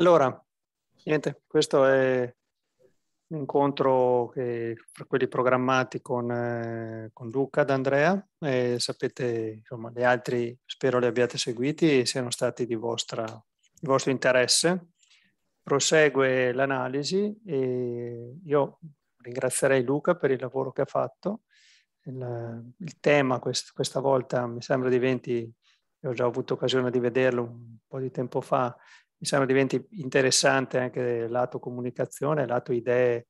Allora, niente, questo è un incontro che, fra quelli programmati con, eh, con Luca D'Andrea. E sapete, insomma, gli altri spero li abbiate seguiti e siano stati di, vostra, di vostro interesse. Prosegue l'analisi e io ringrazierei Luca per il lavoro che ha fatto. Il, il tema quest, questa volta mi sembra diventi, ho già avuto occasione di vederlo un po' di tempo fa, mi sembra diventi interessante anche lato comunicazione, lato idee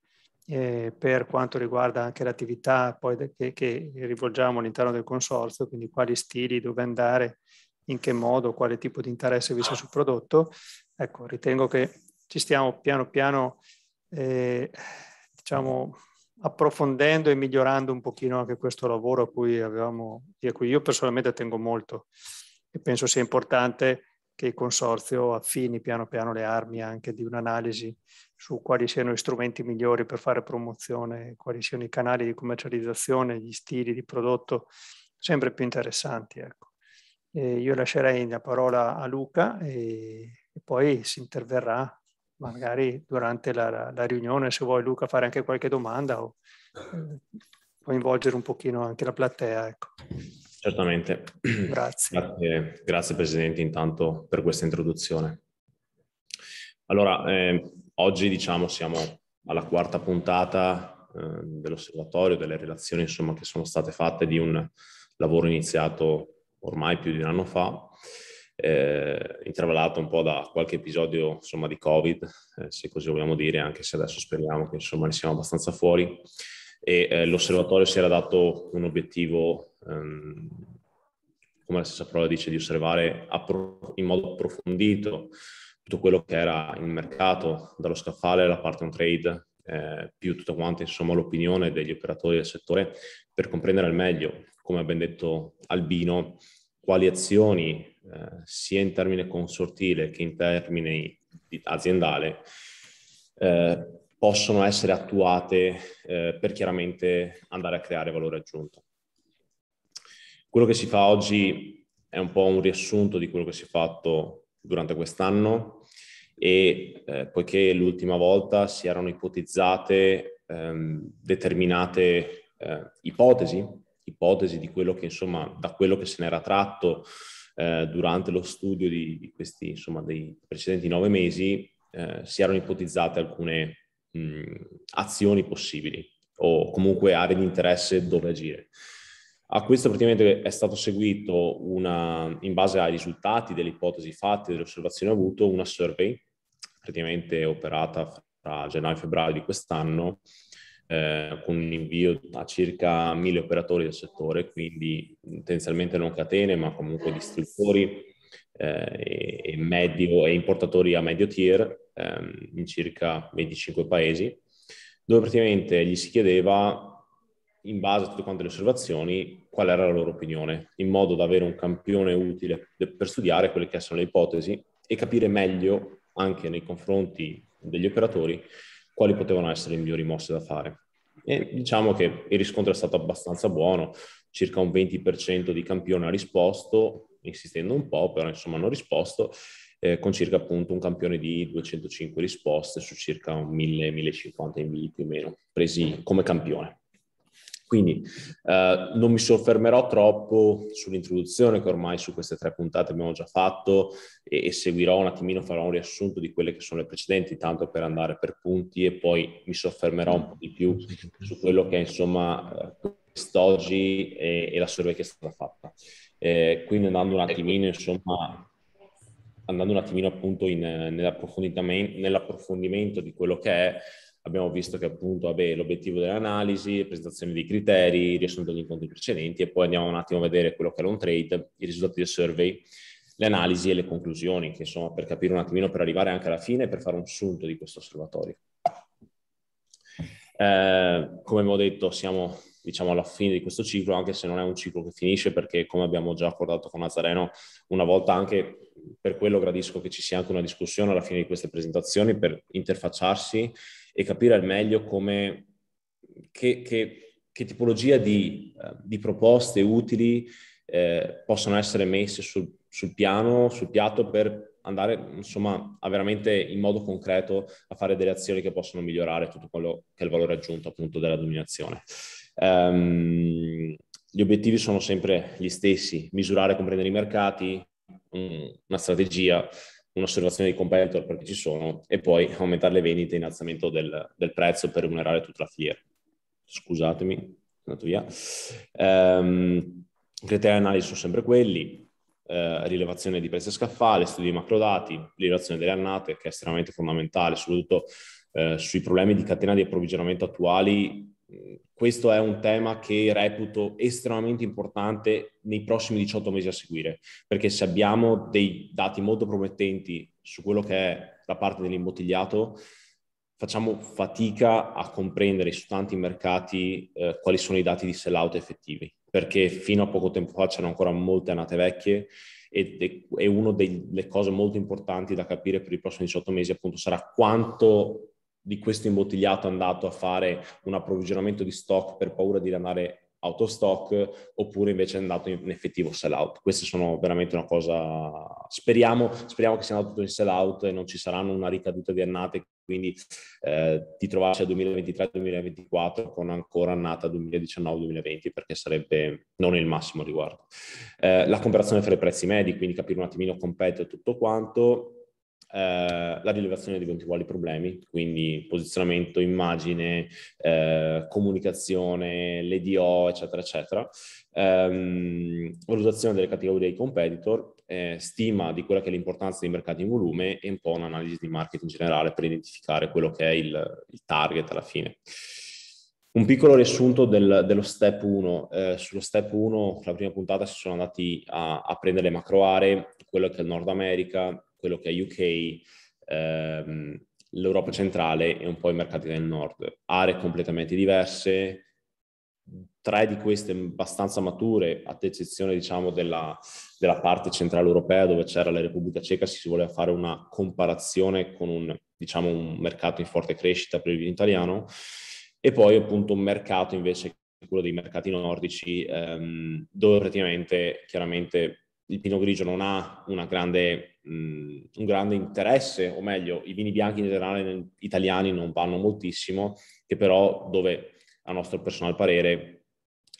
eh, per quanto riguarda anche l'attività poi che, che rivolgiamo all'interno del consorzio, quindi quali stili, dove andare, in che modo, quale tipo di interesse vi sia sul prodotto. Ecco, ritengo che ci stiamo piano piano, eh, diciamo, approfondendo e migliorando un pochino anche questo lavoro a cui, avevamo, a cui io personalmente tengo molto e penso sia importante che il Consorzio affini piano piano le armi anche di un'analisi su quali siano gli strumenti migliori per fare promozione, quali siano i canali di commercializzazione, gli stili di prodotto sempre più interessanti. Ecco. io lascerei la parola a Luca e, e poi si interverrà magari durante la, la, la, riunione, se vuoi Luca fare anche qualche domanda o eh, coinvolgere un pochino anche la platea. Ecco. Certamente. Grazie. Grazie, grazie Presidente intanto per questa introduzione. Allora, eh, oggi diciamo siamo alla quarta puntata eh, dell'osservatorio, delle relazioni insomma, che sono state fatte di un lavoro iniziato ormai più di un anno fa, eh, intravelato un po' da qualche episodio insomma, di Covid, eh, se così vogliamo dire, anche se adesso speriamo che insomma, ne siamo abbastanza fuori. E eh, l'osservatorio si era dato un obiettivo ehm, come la stessa parola dice, di osservare in modo approfondito tutto quello che era il mercato, dallo scaffale alla parte on trade, eh, più tutta quanta insomma l'opinione degli operatori del settore per comprendere al meglio, come ha ben detto Albino, quali azioni eh, sia in termine consortile che in termine aziendale eh, possono essere attuate eh, per chiaramente andare a creare valore aggiunto. Quello che si fa oggi è un po' un riassunto di quello che si è fatto durante quest'anno e eh, poiché l'ultima volta si erano ipotizzate ehm, determinate eh, ipotesi, ipotesi di quello che insomma da quello che se n'era tratto eh, durante lo studio di, di, questi insomma dei precedenti nove mesi, eh, si erano ipotizzate alcune mh, azioni possibili o comunque aree di interesse dove agire. A questo praticamente è stato seguito, una, in base ai risultati delle ipotesi fatte, delle osservazioni avute, una survey praticamente operata tra gennaio e febbraio di quest'anno eh, con un invio a circa mille operatori del settore, quindi tendenzialmente non catene ma comunque distributori eh, e, medio, e, importatori a medio tier ehm, in circa 25 paesi, dove praticamente gli si chiedeva in base a tutte quante le osservazioni, qual era la loro opinione, in modo da avere un campione utile per studiare quelle che sono le ipotesi e capire meglio anche nei confronti degli operatori quali potevano essere le migliori mosse da fare. E diciamo che il riscontro è stato abbastanza buono, circa un 20% di campione ha risposto, insistendo un po', però insomma hanno risposto, eh, con circa appunto un campione di 205 risposte su circa 1000-1050 inviti o meno, presi come campione. Quindi eh, non mi soffermerò troppo sull'introduzione che ormai su queste tre puntate abbiamo già fatto e, e, seguirò un attimino, farò un riassunto di quelle che sono le precedenti, tanto per andare per punti e poi mi soffermerò un po' di più su quello che è insomma eh, quest'oggi e, e la survey che è stata fatta. Eh, quindi andando un attimino insomma andando un attimino appunto in, nell'approfondimento, nell'approfondimento di quello che è abbiamo visto che appunto vabbè, l'obiettivo dell'analisi, presentazione dei criteri, riassunto degli incontri precedenti e poi andiamo un attimo a vedere quello che è l'on trade, i risultati del survey, le analisi e le conclusioni, che insomma per capire un attimino, per arrivare anche alla fine e per fare un sunto di questo osservatorio. Eh, come vi ho detto, siamo diciamo alla fine di questo ciclo, anche se non è un ciclo che finisce, perché come abbiamo già accordato con Nazareno, una volta anche per quello gradisco che ci sia anche una discussione alla fine di queste presentazioni per interfacciarsi e capire al meglio come, che, che, che tipologia di, di, proposte utili eh, possono essere messe sul, sul piano, sul piatto per andare insomma a veramente in modo concreto a fare delle azioni che possono migliorare tutto quello che è il valore aggiunto appunto della dominazione. Um, gli obiettivi sono sempre gli stessi, misurare e comprendere i mercati, una strategia, un'osservazione di competitor perché ci sono e poi aumentare le vendite, innalzamento del, del prezzo per remunerare tutta la filiera. Scusatemi, è andato via. Um, criteri di analisi sono sempre quelli, eh, rilevazione di prezzi a scaffale, studi di macrodati, rilevazione delle annate che è estremamente fondamentale, soprattutto eh, sui problemi di catena di approvvigionamento attuali questo è un tema che reputo estremamente importante nei prossimi 18 mesi a seguire, perché se abbiamo dei dati molto promettenti su quello che è la parte dell'imbottigliato, facciamo fatica a comprendere su tanti mercati eh, quali sono i dati di sellout effettivi, perché fino a poco tempo fa c'erano ancora molte annate vecchie e, e una delle cose molto importanti da capire per i prossimi 18 mesi appunto sarà quanto di questo imbottigliato è andato a fare un approvvigionamento di stock per paura di andare out of stock oppure invece è andato in effettivo sell out. Queste sono veramente una cosa, speriamo, speriamo che sia andato tutto in sell out e non ci saranno una ricaduta di annate, quindi eh, di trovarci a 2023-2024 con ancora annata 2019-2020 perché sarebbe non il massimo riguardo. Eh, la comparazione fra i prezzi medi, quindi capire un attimino compete tutto quanto, eh, la rilevazione di eventuali problemi, quindi posizionamento, immagine, eh, comunicazione, l'EDO, eccetera, eccetera, ehm, valutazione delle categorie dei competitor, eh, stima di quella che è l'importanza dei mercati in volume e un po' un'analisi di marketing generale per identificare quello che è il, il target alla fine. Un piccolo riassunto del, dello step 1. Eh, sullo step 1, la prima puntata, si sono andati a, a prendere le macro aree, quello che è il Nord America, quello che è UK, ehm, l'Europa centrale e un po' i mercati del nord. Aree completamente diverse, tre di queste abbastanza mature, ad eccezione diciamo, della, della, parte centrale europea dove c'era la Repubblica Ceca, si voleva fare una comparazione con un, diciamo, un mercato in forte crescita per il vino italiano e poi appunto un mercato invece quello dei mercati nordici ehm, dove praticamente chiaramente il Pinot Grigio non ha grande, mh, un grande interesse, o meglio, i vini bianchi in generale italiani non vanno moltissimo, che però dove a nostro personale parere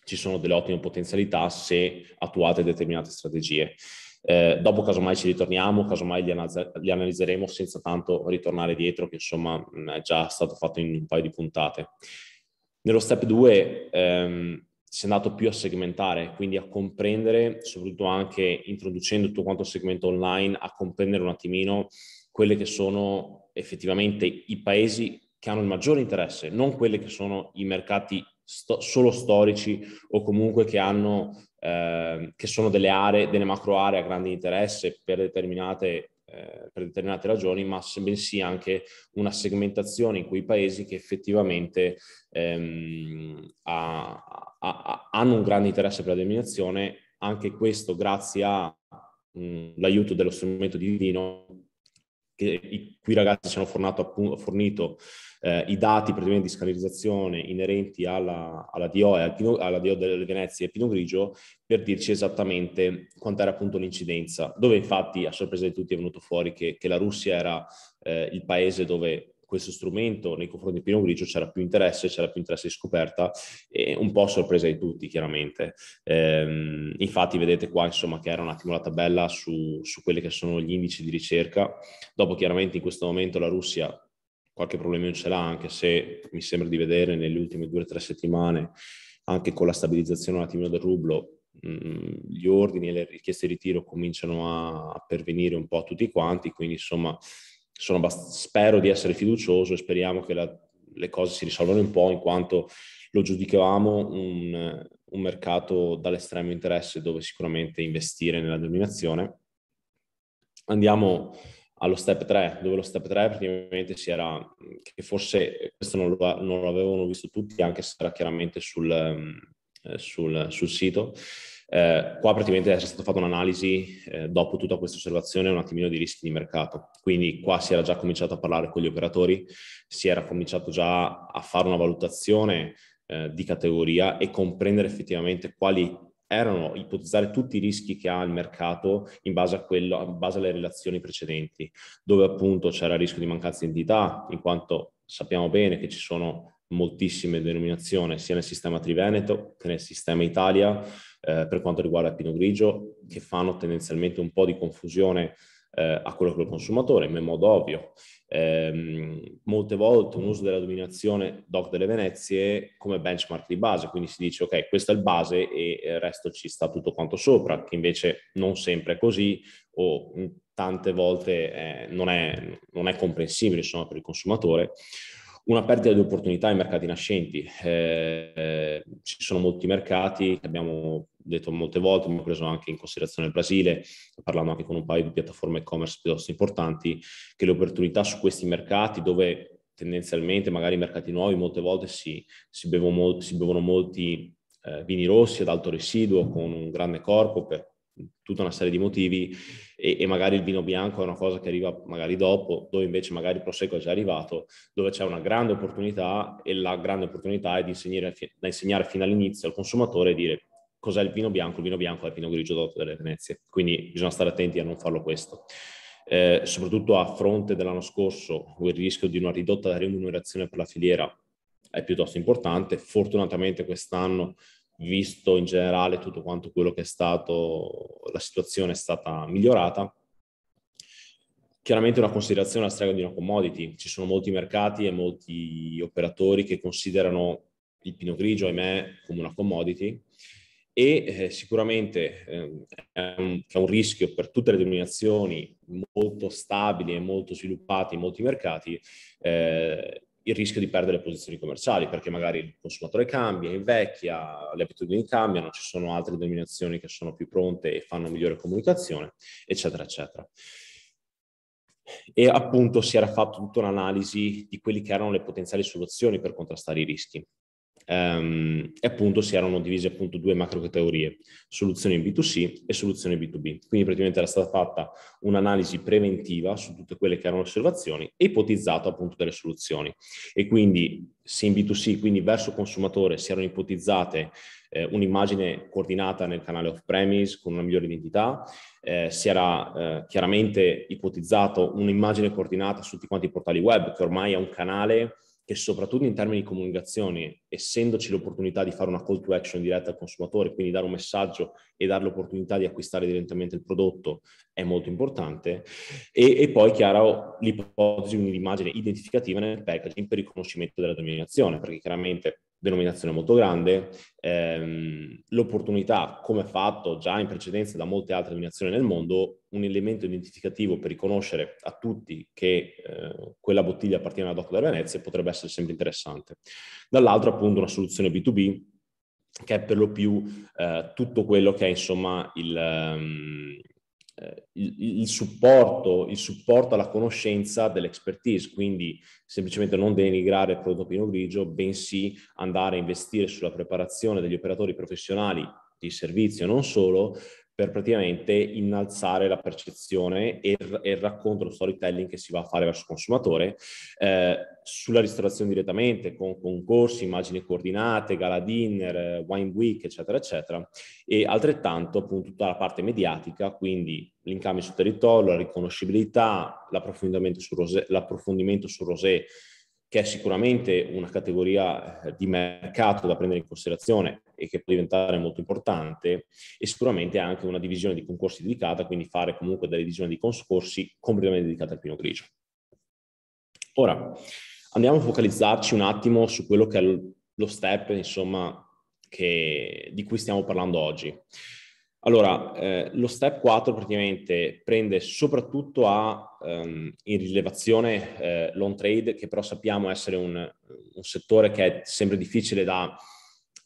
ci sono delle ottime potenzialità se attuate determinate strategie. Eh, dopo casomai ci ritorniamo, casomai li, analizz- li, analizzeremo senza tanto ritornare dietro, che insomma mh, è già stato fatto in un paio di puntate. Nello step 2 ehm, si è andato più a segmentare, quindi a comprendere, soprattutto anche introducendo tutto quanto il segmento online, a comprendere un attimino quelli che sono effettivamente i paesi che hanno il maggiore interesse, non quelli che sono i mercati sto- solo storici o comunque che, hanno, ehm, che sono delle aree, delle macro aree a grande interesse per determinate eh, per determinate ragioni, ma bensì anche una segmentazione in quei paesi che effettivamente ehm, ha, a, hanno un grande interesse per la denominazione, anche questo grazie all'aiuto dello strumento divino, che i, qui i ragazzi ci hanno fornato, appunto, fornito eh, i dati praticamente di scannerizzazione inerenti alla, alla DO e al Pino, alla DO delle Venezie e Pino Grigio per dirci esattamente quant'era appunto l'incidenza, dove infatti a sorpresa di tutti è venuto fuori che, che la Russia era eh, il paese dove questo strumento nei confronti di Pino Grigio c'era più interesse, c'era più interesse di scoperta e un po' sorpresa di tutti chiaramente. Ehm, infatti vedete qua insomma che era un attimo la tabella su, su quelli che sono gli indici di ricerca, dopo chiaramente in questo momento la Russia qualche problemino ce l'ha anche se mi sembra di vedere nelle ultime due o tre settimane anche con la stabilizzazione un attimo del rublo mm, gli ordini e le richieste di ritiro cominciano a pervenire un po' a tutti quanti, quindi insomma Abbast- spero di essere fiducioso e speriamo che la, le cose si risolvano un po', in quanto lo giudicavamo un, un mercato dall'estremo interesse dove sicuramente investire nella dominazione. Andiamo allo step 3, dove lo step 3 praticamente si era, che forse questo non lo, non lo avevano visto tutti, anche se era chiaramente sul, ehm, sul, sul sito, eh, qua praticamente è stata fatta un'analisi eh, dopo tutta questa osservazione un attimino di rischi di mercato, quindi qua si era già cominciato a parlare con gli operatori, si era cominciato già a fare una valutazione eh, di categoria e comprendere effettivamente quali erano ipotizzare tutti i rischi che ha il mercato in base, a quello, in base alle relazioni precedenti, dove appunto c'era il rischio di mancanza di entità, in quanto sappiamo bene che ci sono moltissime denominazioni sia nel sistema Triveneto che nel sistema Italia eh, per quanto riguarda il pino Grigio che fanno tendenzialmente un po' di confusione eh, a quello che è il consumatore, ma in modo ovvio. Eh, molte volte un uso della dominazione DOC delle Venezie come benchmark di base, quindi si dice ok, questa è il base e il resto ci sta tutto quanto sopra, che invece non sempre è così o tante volte eh, non è, non, è, comprensibile insomma, per il consumatore una perdita di opportunità ai mercati nascenti. Eh, ci sono molti mercati, abbiamo detto molte volte, abbiamo preso anche in considerazione il Brasile, parlando anche con un paio di piattaforme e-commerce piuttosto importanti, che le opportunità su questi mercati dove tendenzialmente magari i mercati nuovi molte volte si, si, bevono, si bevono molti eh, vini rossi ad alto residuo con un grande corpo per tutta una serie di motivi e, e, magari il vino bianco è una cosa che arriva magari dopo, dove invece magari il prosecco è già arrivato, dove c'è una grande opportunità e la grande opportunità è di insegnare, da insegnare fino all'inizio al consumatore e dire cos'è il vino bianco, il vino bianco è il vino grigio dotto delle Venezie, quindi bisogna stare attenti a non farlo questo. Eh, soprattutto a fronte dell'anno scorso, il rischio di una ridotta remunerazione per la filiera è piuttosto importante, fortunatamente quest'anno visto in generale tutto quanto quello che è stato, la situazione è stata migliorata. Chiaramente una considerazione a strega di una commodity, ci sono molti mercati e molti operatori che considerano il pino grigio, ahimè, come una commodity e eh, sicuramente eh, è, un, è, un, rischio per tutte le denominazioni molto stabili e molto sviluppate in molti mercati eh, il rischio di perdere posizioni commerciali, perché magari il consumatore cambia, invecchia, le abitudini cambiano, ci sono altre denominazioni che sono più pronte e fanno migliore comunicazione, eccetera, eccetera. E appunto si era fatto tutta un'analisi di quelle che erano le potenziali soluzioni per contrastare i rischi ehm, e appunto si erano divise appunto due macro categorie, soluzioni B2C e soluzioni B2B. Quindi praticamente era stata fatta un'analisi preventiva su tutte quelle che erano osservazioni e ipotizzato appunto delle soluzioni. E quindi se in B2C, quindi verso consumatore, si erano ipotizzate eh, un'immagine coordinata nel canale off-premise con una migliore identità, eh, si era eh, chiaramente ipotizzato un'immagine coordinata su tutti quanti i portali web, che ormai è un canale che soprattutto in termini di comunicazione, essendoci l'opportunità di fare una call to action diretta al consumatore, quindi dare un messaggio e dare l'opportunità di acquistare direttamente il prodotto, è molto importante. E, e poi, chiaro, l'ipotesi di un'immagine identificativa nel packaging per il riconoscimento della dominazione, perché chiaramente denominazione molto grande, ehm, l'opportunità, come fatto già in precedenza da molte altre denominazioni nel mondo, un elemento identificativo per riconoscere a tutti che eh, quella bottiglia appartiene alla Docca della Venezia potrebbe essere sempre interessante. Dall'altro appunto una soluzione B2B che è per lo più eh, tutto quello che è insomma il, um, eh, il, il, supporto, il, supporto, alla conoscenza dell'expertise, quindi semplicemente non denigrare il prodotto pino grigio, bensì andare a investire sulla preparazione degli operatori professionali di servizio, non solo, per praticamente innalzare la percezione e, e il racconto, lo storytelling che si va a fare verso il consumatore eh, sulla ristorazione direttamente, con concorsi, immagini coordinate, gala dinner, wine week, eccetera, eccetera, e altrettanto appunto tutta la parte mediatica, quindi l'incambio sul territorio, la riconoscibilità, l'approfondimento sul rosé, l'approfondimento sul rosé che è sicuramente una categoria eh, di mercato da prendere in considerazione e che può diventare molto importante, e sicuramente anche una divisione di concorsi dedicata, quindi fare comunque delle divisioni di concorsi completamente dedicate al pino grigio. Ora, andiamo a focalizzarci un attimo su quello che è lo step, insomma, che, di cui stiamo parlando oggi. Allora, eh, lo step 4 praticamente prende soprattutto a, ehm, in rilevazione eh, l'on trade, che però sappiamo essere un, un settore che è sempre difficile da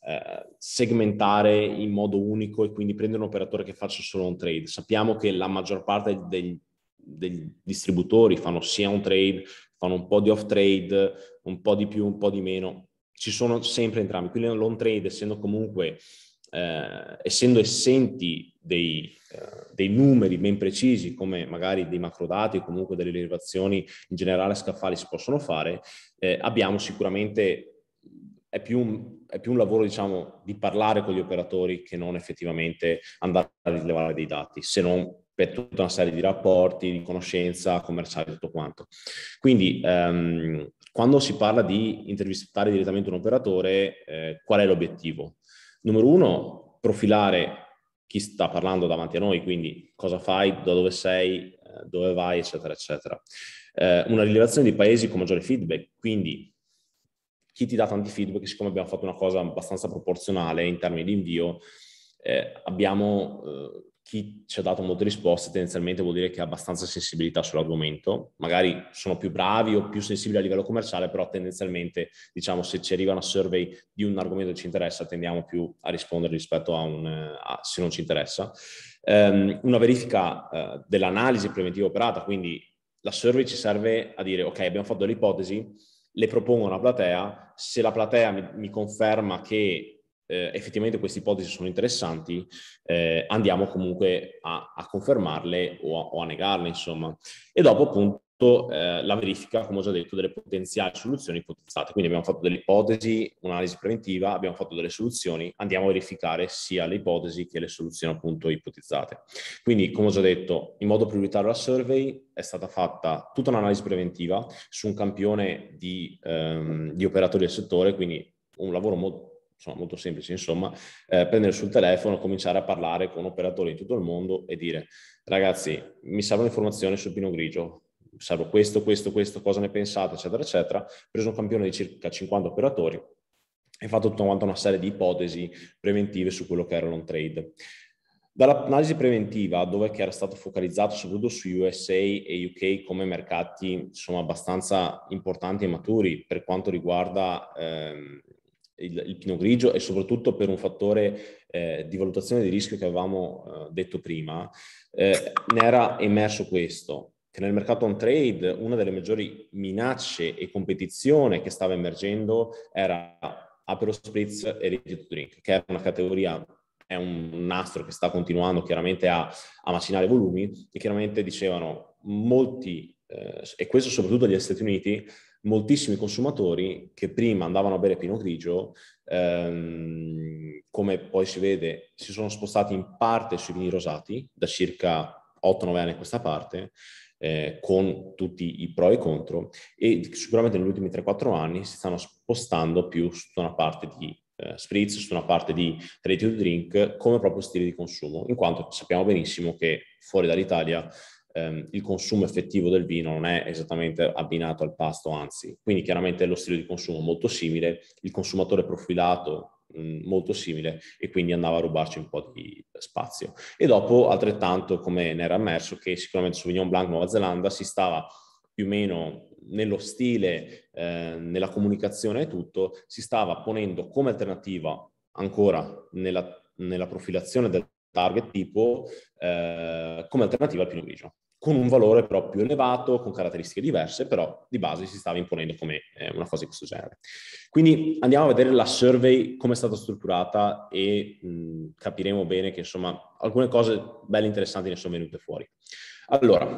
eh, segmentare in modo unico e quindi prendere un operatore che faccia solo on trade. Sappiamo che la maggior parte dei, dei distributori fanno sia on trade, fanno un po' di off trade, un po' di più, un po' di meno. Ci sono sempre entrambi. Quindi l'on trade, essendo comunque eh, essendo essenti dei, eh, dei, numeri ben precisi, come magari dei macrodati o comunque delle rilevazioni in generale scaffali si possono fare, eh, abbiamo sicuramente, è più, un, è più un lavoro diciamo, di parlare con gli operatori che non effettivamente andare a rilevare dei dati, se non per tutta una serie di rapporti, di conoscenza commerciale tutto quanto. Quindi ehm, quando si parla di intervistare direttamente un operatore, eh, qual è l'obiettivo? numero uno, profilare chi sta parlando davanti a noi, quindi cosa fai, da dove sei, eh, dove vai, eccetera, eccetera. Eh, una rilevazione di paesi con maggiore feedback, quindi chi ti dà tanti feedback, siccome abbiamo fatto una cosa abbastanza proporzionale in termini di invio, eh, abbiamo eh, chi ci ha dato molte risposte tendenzialmente vuol dire che ha abbastanza sensibilità sull'argomento, magari sono più bravi o più sensibili a livello commerciale, però tendenzialmente diciamo se ci arriva una survey di un argomento che ci interessa tendiamo più a rispondere rispetto a un a, se non ci interessa. Um, una verifica uh, dell'analisi preventiva operata, quindi la survey ci serve a dire ok abbiamo fatto le ipotesi, le propongo una platea, se la platea mi, mi conferma che eh, effettivamente queste ipotesi sono interessanti, eh, andiamo comunque a, a confermarle o a, o a, negarle, insomma. E dopo appunto eh, la verifica, come ho già detto, delle potenziali soluzioni ipotizzate. Quindi abbiamo fatto delle ipotesi, un'analisi preventiva, abbiamo fatto delle soluzioni, andiamo a verificare sia le ipotesi che le soluzioni appunto ipotizzate. Quindi, come ho già detto, in modo prioritario la survey è stata fatta tutta un'analisi preventiva su un campione di, ehm, di operatori del settore, quindi un lavoro molto insomma, molto semplice, insomma, eh, prendere sul telefono, cominciare a parlare con operatori in tutto il mondo e dire ragazzi, mi servono informazioni sul pino grigio, serve questo, questo, questo, cosa ne pensate, eccetera, eccetera. Preso un campione di circa 50 operatori e fatto tutta una serie di ipotesi preventive su quello che era l'on trade. Dall'analisi preventiva, dove era stato focalizzato soprattutto su USA e UK come mercati insomma, abbastanza importanti e maturi per quanto riguarda ehm, il, il Pinot Grigio e soprattutto per un fattore eh, di valutazione di rischio che avevamo eh, detto prima, eh, ne era emerso questo, che nel mercato on trade una delle maggiori minacce e competizione che stava emergendo era Apero Spritz e Ready Drink, che è una categoria è un nastro che sta continuando chiaramente a, a macinare volumi e chiaramente dicevano molti, eh, e questo soprattutto negli Stati Uniti, moltissimi consumatori che prima andavano a bere pino Grigio, ehm, come poi si vede, si sono spostati in parte sui vini rosati da circa 8-9 anni a questa parte, eh, con tutti i pro e i contro, e sicuramente negli ultimi 3-4 anni si stanno spostando più su una parte di eh, spritz, su una parte di ready to drink, come proprio stile di consumo, in quanto sappiamo benissimo che fuori dall'Italia ehm, il consumo effettivo del vino non è esattamente abbinato al pasto, anzi, quindi chiaramente lo stile di consumo molto simile, il consumatore profilato mm, molto simile e quindi andava a rubarci un po' di spazio. E dopo altrettanto come ne era emerso che sicuramente su Vignon Blanc Nuova Zelanda si stava più o meno nello stile, eh, nella comunicazione e tutto, si stava ponendo come alternativa ancora nella, nella profilazione del target tipo eh, come alternativa al pino grigio con un valore però più elevato, con caratteristiche diverse, però di base si stava imponendo come eh, una cosa di questo genere. Quindi andiamo a vedere la survey, come è stata strutturata e mh, capiremo bene che insomma alcune cose belle interessanti ne sono venute fuori. Allora,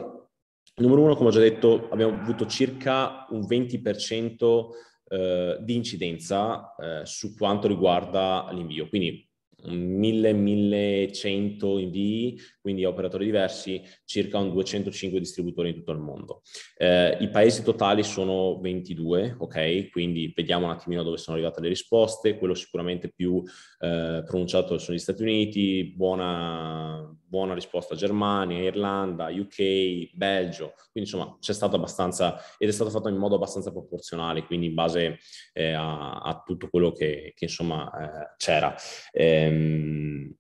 numero uno, come ho già detto, abbiamo avuto circa un 20% eh, di incidenza eh, su quanto riguarda l'invio, quindi 1000-1100 invii quindi operatori diversi, circa un 205 distributori in tutto il mondo. Eh, I paesi totali sono 22, ok? Quindi vediamo un attimino dove sono arrivate le risposte, quello sicuramente più eh, pronunciato sono gli Stati Uniti, buona, buona risposta a Germania, Irlanda, UK, Belgio, quindi insomma c'è stato abbastanza ed è stato fatto in modo abbastanza proporzionale, quindi in base eh, a, a, tutto quello che, che insomma eh, c'era. Ehm,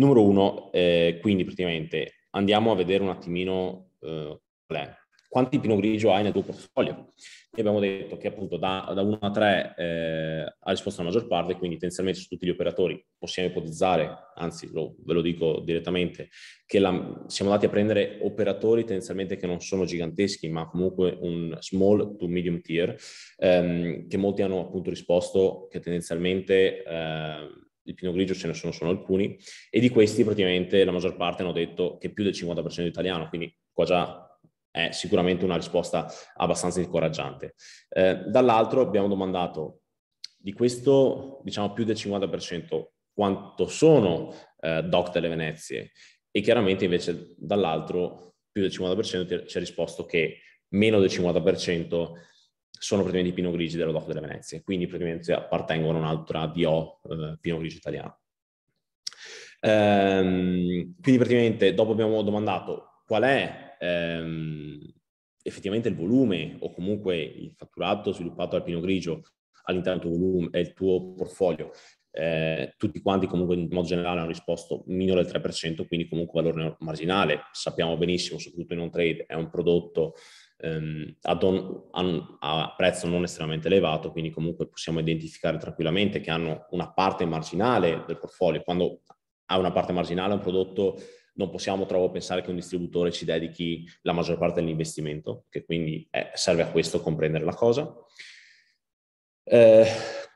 Numero uno, eh, quindi praticamente andiamo a vedere un attimino eh, qual è. Quanti pino grigio hai nel tuo portfolio? Noi abbiamo detto che appunto da, da 1 a 3 eh, ha risposto la maggior parte, quindi tendenzialmente su tutti gli operatori possiamo ipotizzare, anzi lo, ve lo dico direttamente, che la, siamo andati a prendere operatori tendenzialmente che non sono giganteschi, ma comunque un small to medium tier, ehm, che molti hanno appunto risposto che tendenzialmente... Eh, il pino Grigio ce ne sono solo alcuni, e di questi praticamente la maggior parte hanno detto che più del 50% è italiano, quindi qua già è sicuramente una risposta abbastanza incoraggiante. Eh, dall'altro abbiamo domandato di questo, diciamo più del 50%, quanto sono eh, doc delle Venezie e chiaramente invece dall'altro più del 50% ci ha risposto che meno del 50% sono praticamente i pino Grigi dello Doc della Venezia, quindi praticamente appartengono a un'altra DO eh, Pinot Grigio italiana. Ehm, quindi praticamente dopo abbiamo domandato qual è ehm, effettivamente il volume o comunque il fatturato sviluppato dal pino Grigio all'interno del tuo, volume, il tuo portfolio. Eh, tutti quanti comunque in modo generale hanno risposto minore del 3%, quindi comunque valore marginale. Sappiamo benissimo, soprattutto in on trade, è un prodotto ehm, ad un, a, a prezzo non estremamente elevato, quindi comunque possiamo identificare tranquillamente che hanno una parte marginale del portfolio. Quando ha una parte marginale un prodotto non possiamo trovo pensare che un distributore ci dedichi la maggior parte dell'investimento, che quindi eh, serve a questo comprendere la cosa. Eh,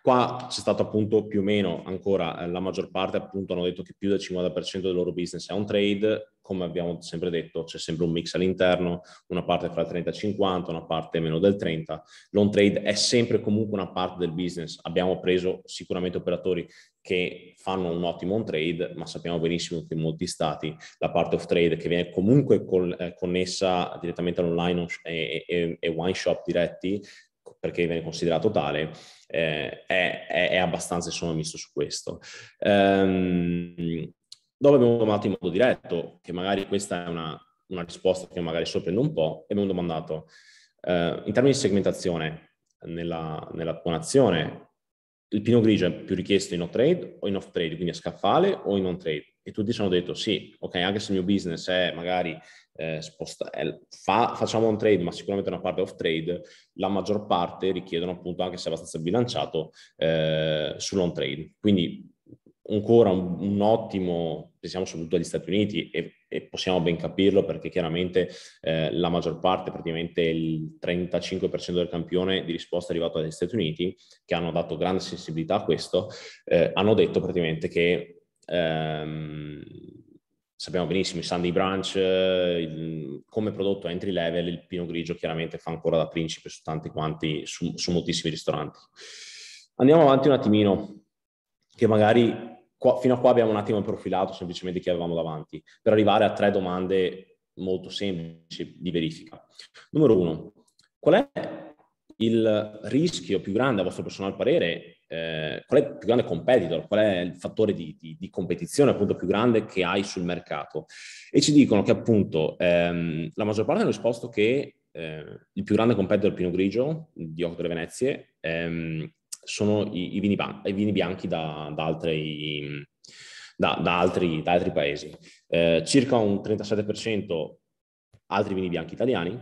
Qua c'è stato appunto più o meno ancora eh, la maggior parte appunto hanno detto che più del 50% del loro business è on trade, come abbiamo sempre detto c'è sempre un mix all'interno, una parte fra il 30 e il 50, una parte meno del 30. L'on trade è sempre comunque una parte del business, abbiamo preso sicuramente operatori che fanno un ottimo on trade, ma sappiamo benissimo che in molti stati la parte off trade che viene comunque eh, connessa direttamente all'online e, e, e wine shop diretti perché viene considerato tale, eh, è, è, abbastanza insomma misto su questo. Um, dopo abbiamo domandato in modo diretto, che magari questa è una, una risposta che magari sorprende un po', e abbiamo domandato eh, in termini di segmentazione nella, nella tua nazione, il pino grigio è più richiesto in no trade o in off trade, quindi a scaffale o in on trade? E tutti ci hanno detto sì, ok, anche se il mio business è magari eh, sposta- fa, facciamo un trade, ma sicuramente una parte off trade, la maggior parte richiedono appunto, anche se abbastanza bilanciato, eh, sull'on trade. Quindi ancora un, un, ottimo, pensiamo soprattutto agli Stati Uniti e, e possiamo ben capirlo perché chiaramente eh, la maggior parte, praticamente il 35% del campione di risposta è arrivato dagli Stati Uniti, che hanno dato grande sensibilità a questo, eh, hanno detto praticamente che ehm, sappiamo benissimo i Sunday Branch eh, il, come prodotto entry level il pino grigio chiaramente fa ancora da principe su tanti quanti su, su moltissimi ristoranti andiamo avanti un attimino che magari qua, fino a qua abbiamo un attimo profilato semplicemente chi avevamo davanti per arrivare a tre domande molto semplici di verifica numero uno qual è il rischio più grande a vostro personale parere eh, qual è il più grande competitor, qual è il fattore di, di, di, competizione appunto più grande che hai sul mercato. E ci dicono che appunto ehm, la maggior parte hanno risposto che eh, il più grande competitor Pino Grigio di Occhio delle Venezie ehm, sono i, i, vini, i, vini, bianchi da, da, altri, da, da altri, altri, paesi. Eh, circa un 37% altri vini bianchi italiani,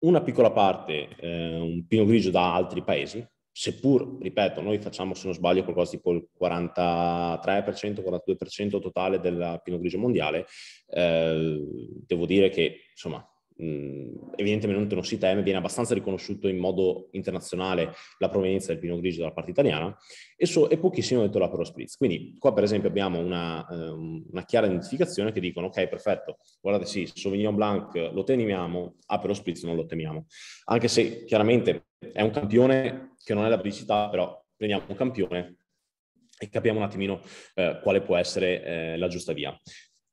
una piccola parte, eh, un pino grigio da altri paesi, seppur, ripeto, noi facciamo, se non sbaglio, qualcosa tipo il 43%, 42% totale del Pinot Grigio mondiale, eh, devo dire che, insomma, mh, evidentemente non si teme, viene abbastanza riconosciuto in modo internazionale la provenienza del Pinot Grigio dalla parte italiana e, so, e pochissimo dentro la Pro Spritz. Quindi qua per esempio abbiamo una, eh, una, chiara identificazione che dicono ok perfetto, guardate sì, Sauvignon Blanc lo temiamo, Aperol Spritz non lo temiamo. Anche se chiaramente è un campione che non è la felicità, però prendiamo un campione e capiamo un attimino eh, quale può essere eh, la giusta via.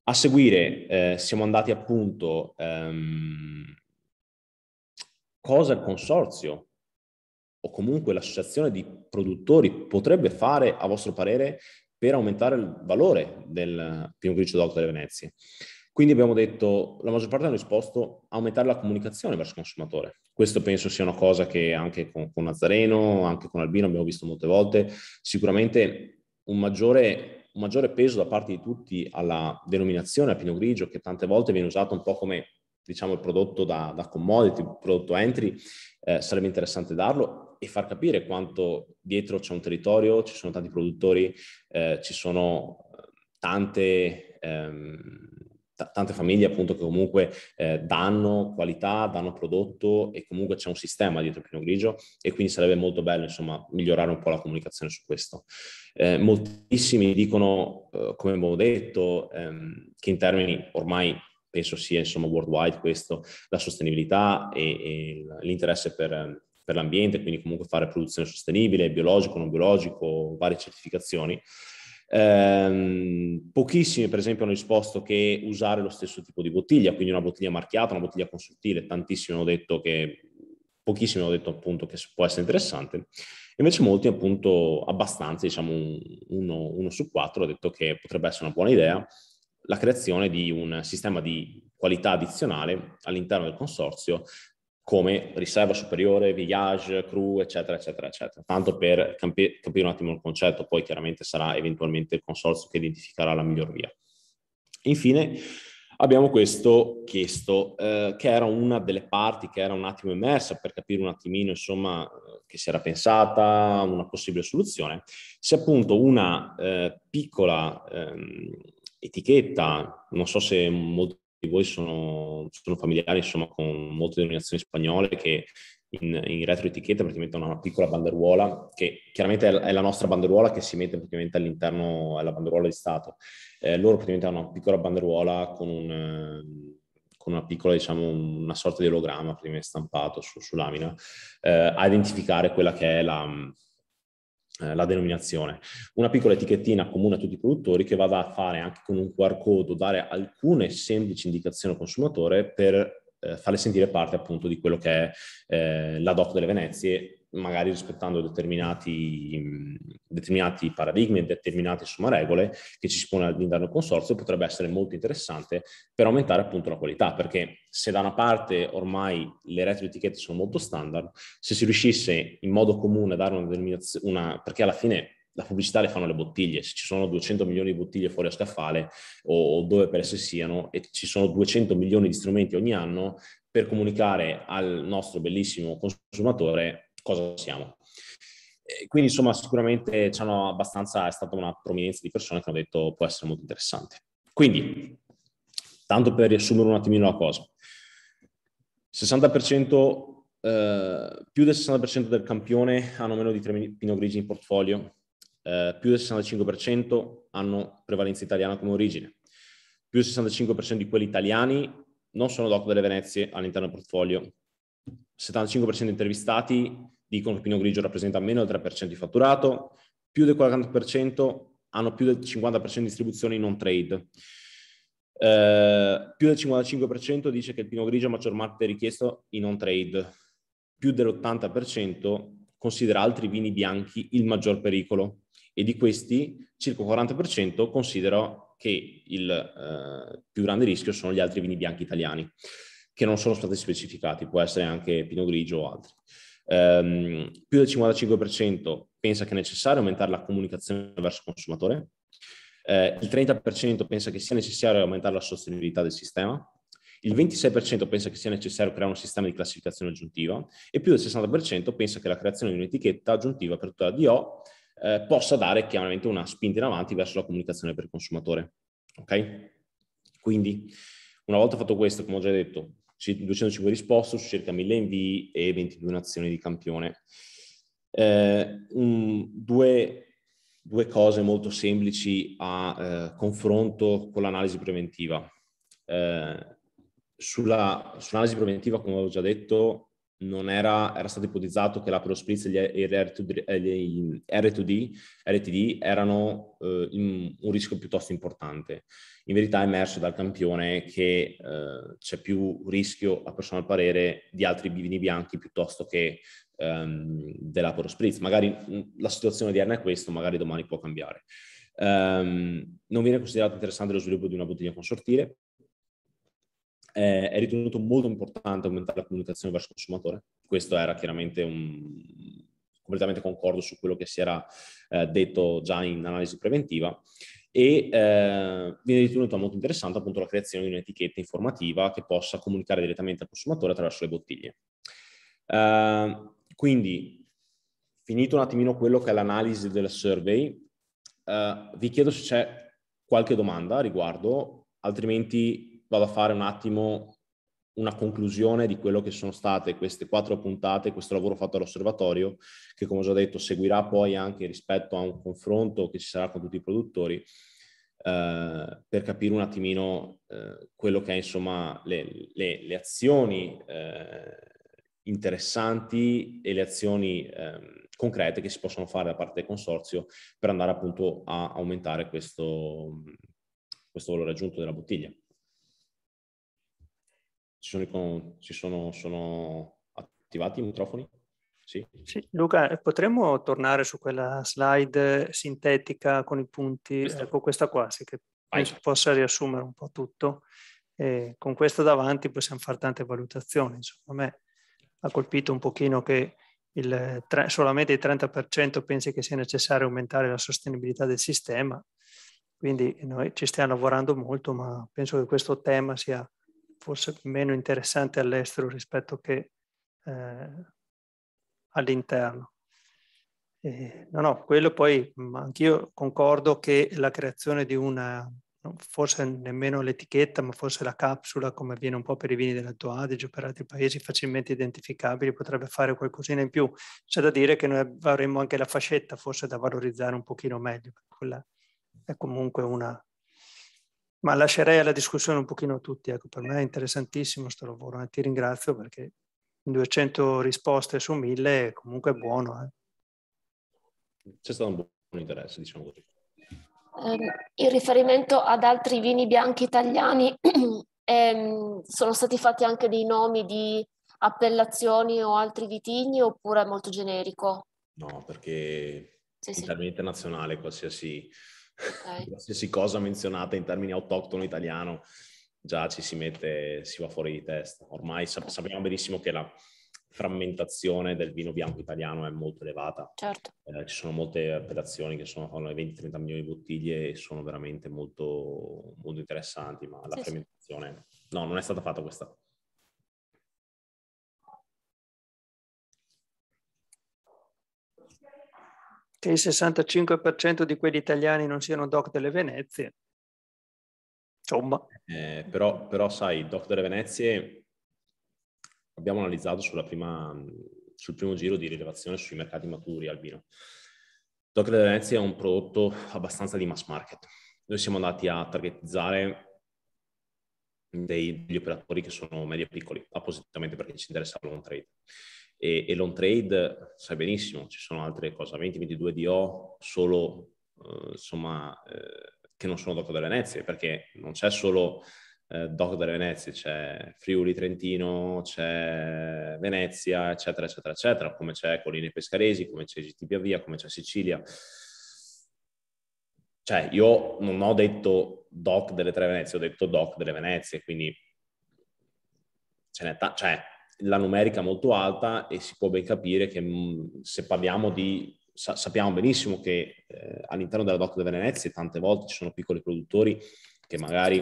A seguire eh, siamo andati appunto ehm, cosa il consorzio o comunque l'associazione di produttori potrebbe fare, a vostro parere, per aumentare il valore del primo grigio d'auto delle Venezie. Quindi abbiamo detto, la maggior parte hanno risposto aumentare la comunicazione verso il consumatore. Questo penso sia una cosa che anche con, con Nazareno, anche con Albino abbiamo visto molte volte, sicuramente un maggiore un maggiore peso da parte di tutti alla denominazione, al pino Grigio, che tante volte viene usato un po' come diciamo, il prodotto da, da commodity, il prodotto entry, eh, sarebbe interessante darlo e far capire quanto dietro c'è un territorio, ci sono tanti produttori, eh, ci sono tante... Ehm, tante famiglie appunto che comunque eh, danno qualità, danno prodotto e comunque c'è un sistema dietro Pino Grigio e quindi sarebbe molto bello insomma migliorare un po' la comunicazione su questo. Eh, moltissimi dicono, eh, come abbiamo detto, ehm, che in termini ormai penso sia insomma worldwide questo, la sostenibilità e, e l'interesse per, per l'ambiente, quindi comunque fare produzione sostenibile, biologico, non biologico, varie certificazioni. Ehm, pochissimi, per esempio, hanno risposto che usare lo stesso tipo di bottiglia, quindi una bottiglia marchiata, una bottiglia consultile, tantissimi hanno detto che pochissimi hanno detto appunto che può essere interessante, invece molti appunto abbastanza, diciamo uno, uno su quattro, ha detto che potrebbe essere una buona idea la creazione di un sistema di qualità addizionale all'interno del consorzio come riserva superiore, village, crew, eccetera, eccetera, eccetera. Tanto per campi- capire un attimo il concetto, poi chiaramente sarà eventualmente il consorzio che identificherà la miglior via. Infine, abbiamo questo chiesto, eh, che era una delle parti che era un attimo immersa per capire un attimino, insomma, che si era pensata, una possibile soluzione, se appunto una eh, piccola eh, etichetta, non so se molto di voi sono, sono familiari insomma, con molte denominazioni spagnole che in, in etichetta praticamente hanno una piccola banderuola che chiaramente è la nostra banderuola che si mette praticamente all'interno della banderuola di Stato. Eh, loro praticamente hanno una piccola banderuola con, un, con una piccola, diciamo, una sorta di ologramma praticamente stampato su, su lamina eh, a identificare quella che è la, eh, la denominazione. Una piccola etichettina comune a tutti i produttori che vada a fare anche con un QR code o dare alcune semplici indicazioni al consumatore per eh, farle sentire parte appunto di quello che è eh, la DOC delle Venezie magari rispettando determinati, determinati paradigmi, determinate insomma, regole che ci si pone all'interno del consorzio, potrebbe essere molto interessante per aumentare appunto la qualità, perché se da una parte ormai le retro etichette sono molto standard, se si riuscisse in modo comune a dare una determinazione, una, perché alla fine la pubblicità le fanno le bottiglie, se ci sono 200 milioni di bottiglie fuori a scaffale o, o dove per esse siano e ci sono 200 milioni di strumenti ogni anno, per comunicare al nostro bellissimo consumatore cosa siamo. quindi insomma sicuramente abbastanza, è stata una prominenza di persone che hanno detto può essere molto interessante. Quindi, tanto per riassumere un attimino la cosa, 60%, eh, più del 60% del campione hanno meno di 3 pinot grigi in portfolio, eh, più del 65% hanno prevalenza italiana come origine, più del 65% di quelli italiani non sono doc delle Venezie all'interno del portfolio, 75% intervistati dicono che Pino Grigio rappresenta meno del 3% di fatturato, più del 40% hanno più del 50% di distribuzione in non trade. Eh, più del 55% dice che il Pino Grigio è maggiormente richiesto in non trade. Più dell'80% considera altri vini bianchi il maggior pericolo e di questi circa il 40% considera che il eh, più grande rischio sono gli altri vini bianchi italiani che non sono stati specificati, può essere anche Pino Grigio o altri. Um, più del 55% pensa che è necessario aumentare la comunicazione verso il consumatore, eh, il 30% pensa che sia necessario aumentare la sostenibilità del sistema, il 26% pensa che sia necessario creare un sistema di classificazione aggiuntiva e più del 60% pensa che la creazione di un'etichetta aggiuntiva per tutta la DO eh, possa dare chiaramente una spinta in avanti verso la comunicazione per il consumatore. Ok? Quindi, una volta fatto questo, come ho già detto, 205 risposte su circa 1000 invii e 22 nazioni di campione. Eh, un, due, due, cose molto semplici a eh, confronto con l'analisi preventiva. Eh, sulla, sull'analisi preventiva, come avevo già detto, non era, era stato ipotizzato che l'Apple Spritz e gli R2D, RTD erano eh, in, un rischio piuttosto importante. In verità è emerso dal campione che eh, c'è più rischio, a personal parere, di altri bivini bianchi piuttosto che ehm, dell'Apple Spritz. Magari mm, la situazione odierna è questa, magari domani può cambiare. Um, non viene considerato interessante lo sviluppo di una bottiglia consortile, eh, è ritenuto molto importante aumentare la comunicazione verso il consumatore. Questo era chiaramente un completamente concordo su quello che si era eh, detto già in analisi preventiva e eh, viene ritenuta molto interessante appunto la creazione di un'etichetta informativa che possa comunicare direttamente al consumatore attraverso le bottiglie. Eh, quindi, finito un attimino quello che è l'analisi del survey, eh, vi chiedo se c'è qualche domanda a riguardo, altrimenti vado a fare un attimo una conclusione di quello che sono state queste quattro puntate, questo lavoro fatto all'osservatorio, che come ho già detto seguirà poi anche rispetto a un confronto che ci sarà con tutti i produttori, eh, per capire un attimino eh, quello che è insomma le, le, le azioni eh, interessanti e le azioni ehm, concrete che si possono fare da parte del consorzio per andare appunto a aumentare questo, questo valore aggiunto della bottiglia. Ci sono, ci sono, sono attivati i microfoni? Sì. sì. Luca, eh, potremmo tornare su quella slide sintetica con i punti, eh, questa. ecco questa qua, sì, che penso possa riassumere un po' tutto. E con questa davanti possiamo fare tante valutazioni. Insomma, a me ha colpito un pochino che il, solamente il 30% pensi che sia necessario aumentare la sostenibilità del sistema, quindi noi ci stiamo lavorando molto, ma penso che questo tema sia forse meno interessante all'estero rispetto che eh, all'interno. Eh, no, no, quello poi anch'io concordo che la creazione di una, forse nemmeno l'etichetta, ma forse la capsula, come avviene un po' per i vini dell'Alto Adige o per altri paesi facilmente identificabili, potrebbe fare qualcosina in più. C'è da dire che noi avremmo anche la fascetta forse da valorizzare un pochino meglio, quella è comunque una, ma lascerei alla discussione un pochino tutti. Ecco, per me è interessantissimo questo lavoro, e eh, ti ringrazio perché 200 risposte su 1000 è comunque buono. Eh. C'è stato un buon interesse, diciamo così. Eh, in riferimento ad altri vini bianchi italiani, ehm, sono stati fatti anche dei nomi di appellazioni o altri vitigni oppure è molto generico? No, perché sì, in termini internazionali qualsiasi okay. qualsiasi cosa menzionata in termini autoctono italiano già ci si mette, si va fuori di testa. Ormai sap- sappiamo benissimo che la frammentazione del vino bianco italiano è molto elevata. Certo. Eh, ci sono molte appellazioni che sono, fanno 20-30 milioni di bottiglie e sono veramente molto, molto interessanti, ma la sì, fermentazione... Sì. No, non è stata fatta questa che il 65% di quelli italiani non siano doc delle Venezie. Insomma. Eh, però, però, sai, doc delle Venezie abbiamo analizzato prima, sul primo giro di rilevazione sui mercati maturi, Albino. Doc delle Venezie è un prodotto abbastanza di mass market. Noi siamo andati a targetizzare dei, degli operatori che sono medio piccoli, appositamente perché ci interessava un trade e, e l'on trade sai benissimo, ci sono altre cose, 20-22 DO solo eh, insomma eh, che non sono Doc delle Venezie, perché non c'è solo eh, Doc delle Venezie, c'è Friuli Trentino, c'è Venezia, eccetera, eccetera, eccetera, come c'è Colline Pescaresi, come c'è GTP Via, come c'è Sicilia. Cioè, io non ho detto Doc delle tre Venezie, ho detto Doc delle Venezie, quindi ce n'è ta- cioè, la numerica molto alta e si può ben capire che mm, se parliamo di sa, sappiamo benissimo che eh, all'interno della DOC di Venezia tante volte ci sono piccoli produttori che magari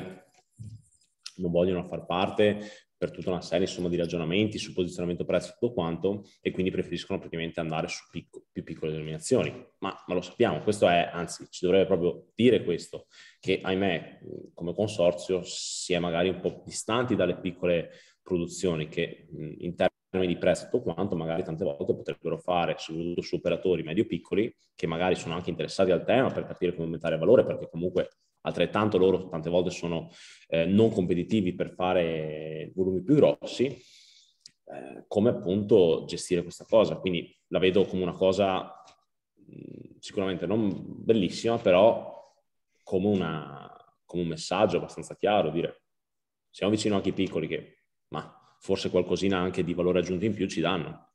non vogliono far parte per tutta una serie insomma, di ragionamenti su posizionamento prezzo e tutto quanto e quindi preferiscono praticamente andare su picco, più piccole denominazioni. Ma, ma, lo sappiamo, questo è, anzi ci dovrebbe proprio dire questo, che ahimè come consorzio si è magari un po' distanti dalle piccole produzioni che mh, in termini di prezzo tutto quanto magari tante volte potrebbero fare soprattutto su operatori medio-piccoli che magari sono anche interessati al tema per capire come aumentare il valore perché comunque altrettanto loro tante volte sono eh, non competitivi per fare volumi più grossi eh, come appunto gestire questa cosa quindi la vedo come una cosa sicuramente non bellissima però come, una, come un messaggio abbastanza chiaro dire siamo vicino anche ai piccoli che ma forse qualcosina anche di valore aggiunto in più ci danno.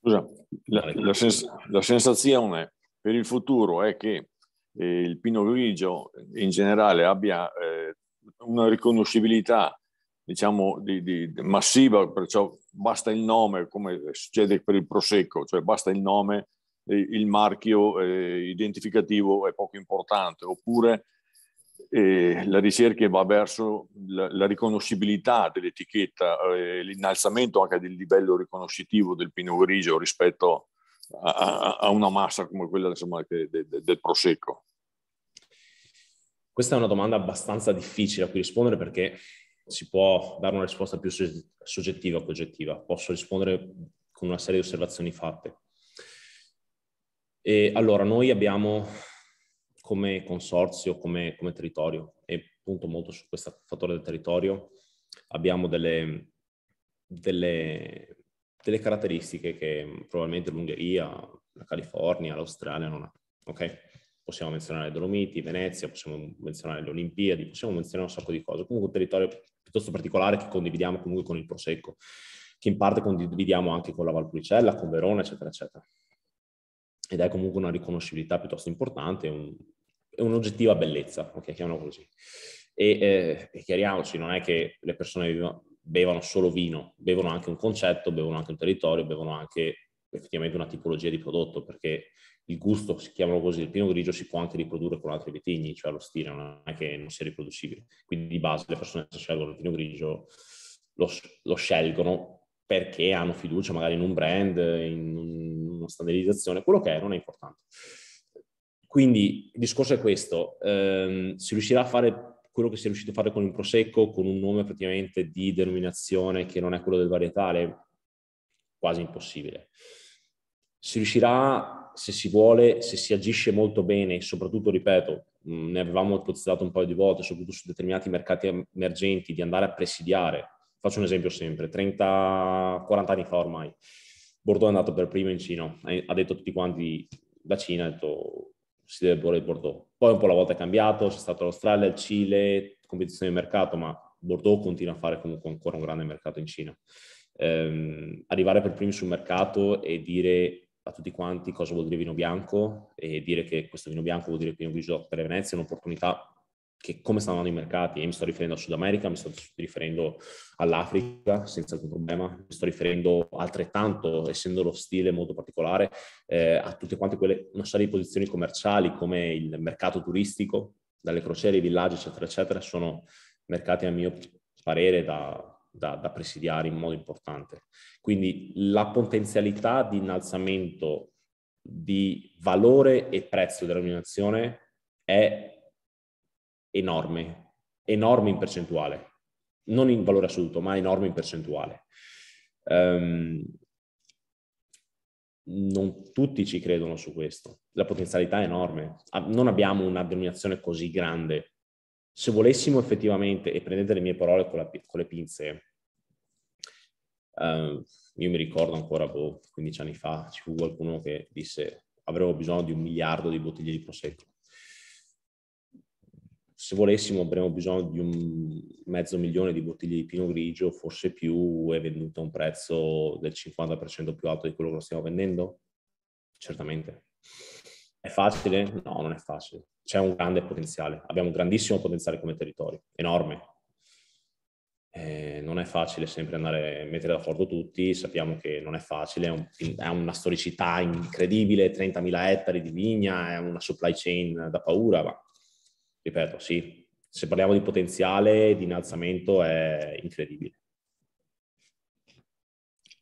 Scusa, la, la, sens- la sensazione per il futuro è che eh, il pino grigio in generale abbia eh, una riconoscibilità diciamo di, di, massiva, perciò basta il nome, come succede per il prosecco, cioè basta il nome, eh, il marchio eh, identificativo è poco importante, oppure eh, la ricerca va verso la, la riconoscibilità dell'etichetta, eh, l'innalzamento anche del livello riconoscitivo del pino Grigio rispetto a, a una massa come quella insomma, che, de, de, del Prosecco. Questa è una domanda abbastanza difficile a cui rispondere perché si può dare una risposta più soggettiva che oggettiva. Posso rispondere con una serie di osservazioni fatte. E allora, noi abbiamo come consorzio, come, come territorio e punto molto su questo fattore del territorio. Abbiamo delle, delle, delle caratteristiche che probabilmente l'Ungheria, la California, l'Australia non ha. Ok? Possiamo menzionare Dolomiti, Venezia, possiamo menzionare le Olimpiadi, possiamo menzionare un sacco di cose. Comunque un territorio piuttosto particolare che condividiamo comunque con il Prosecco, che in parte condividiamo anche con la Valpolicella, con Verona, eccetera, eccetera. Ed è comunque una riconoscibilità piuttosto importante, un, un'oggettiva bellezza, ok, chiamiamolo così. E, eh, e chiariamoci, non è che le persone bevano solo vino, bevono anche un concetto, bevono anche un territorio, bevono anche effettivamente una tipologia di prodotto, perché il gusto, si chiamano così, il pino grigio si può anche riprodurre con altri vitigni, cioè lo stile non è che non sia riproducibile. Quindi di base le persone che scelgono il pino grigio lo, lo scelgono perché hanno fiducia magari in un brand, in una standardizzazione, quello che è, non è importante. Quindi il discorso è questo, ehm, si riuscirà a fare quello che si è riuscito a fare con il Prosecco, con un nome praticamente di denominazione che non è quello del varietale, quasi impossibile. Si riuscirà, se si vuole, se si agisce molto bene, soprattutto, ripeto, mm, ne avevamo ipotizzato un paio di volte, soprattutto su determinati mercati emergenti, di andare a presidiare. Faccio un esempio sempre, 30, 40 anni fa ormai, Bordeaux è andato per primo in Cina, eh, ha detto a tutti quanti, la Cina ha detto si deve porre il Bordeaux. Poi un po' la volta è cambiato, c'è stato l'Australia, il Cile, competizione di mercato, ma Bordeaux continua a fare comunque ancora un grande mercato in Cina. Ehm, arrivare per primi sul mercato e dire a tutti quanti cosa vuol dire vino bianco e dire che questo vino bianco vuol dire che vino grigio per Venezia è un'opportunità che come stanno andando i mercati, e mi sto riferendo al Sud America, mi sto riferendo all'Africa senza alcun problema, mi sto riferendo altrettanto, essendo lo stile molto particolare, eh, a tutte quante quelle, una serie di posizioni commerciali come il mercato turistico, dalle crociere i villaggi, eccetera, eccetera, sono mercati a mio parere da, da, da presidiare in modo importante. Quindi la potenzialità di innalzamento di valore e prezzo della denominazione è enorme, enorme in percentuale, non in valore assoluto, ma enorme in percentuale. Um, non tutti ci credono su questo, la potenzialità è enorme, ah, non abbiamo una denominazione così grande. Se volessimo effettivamente, e prendete le mie parole con, la, con le pinze, um, io mi ricordo ancora boh, 15 anni fa, ci fu qualcuno che disse avremo bisogno di un miliardo di bottiglie di prosecco se volessimo avremmo bisogno di un mezzo milione di bottiglie di pino grigio, forse più, è venduto a un prezzo del 50% più alto di quello che lo stiamo vendendo? Certamente. È facile? No, non è facile. C'è un grande potenziale, abbiamo un grandissimo potenziale come territorio, enorme. Eh, non è facile sempre andare a mettere d'accordo tutti, sappiamo che non è facile, è, un, è una storicità incredibile, 30.000 ettari di vigna, è una supply chain da paura, ma ripeto, sì, se parliamo di potenziale di innalzamento è incredibile.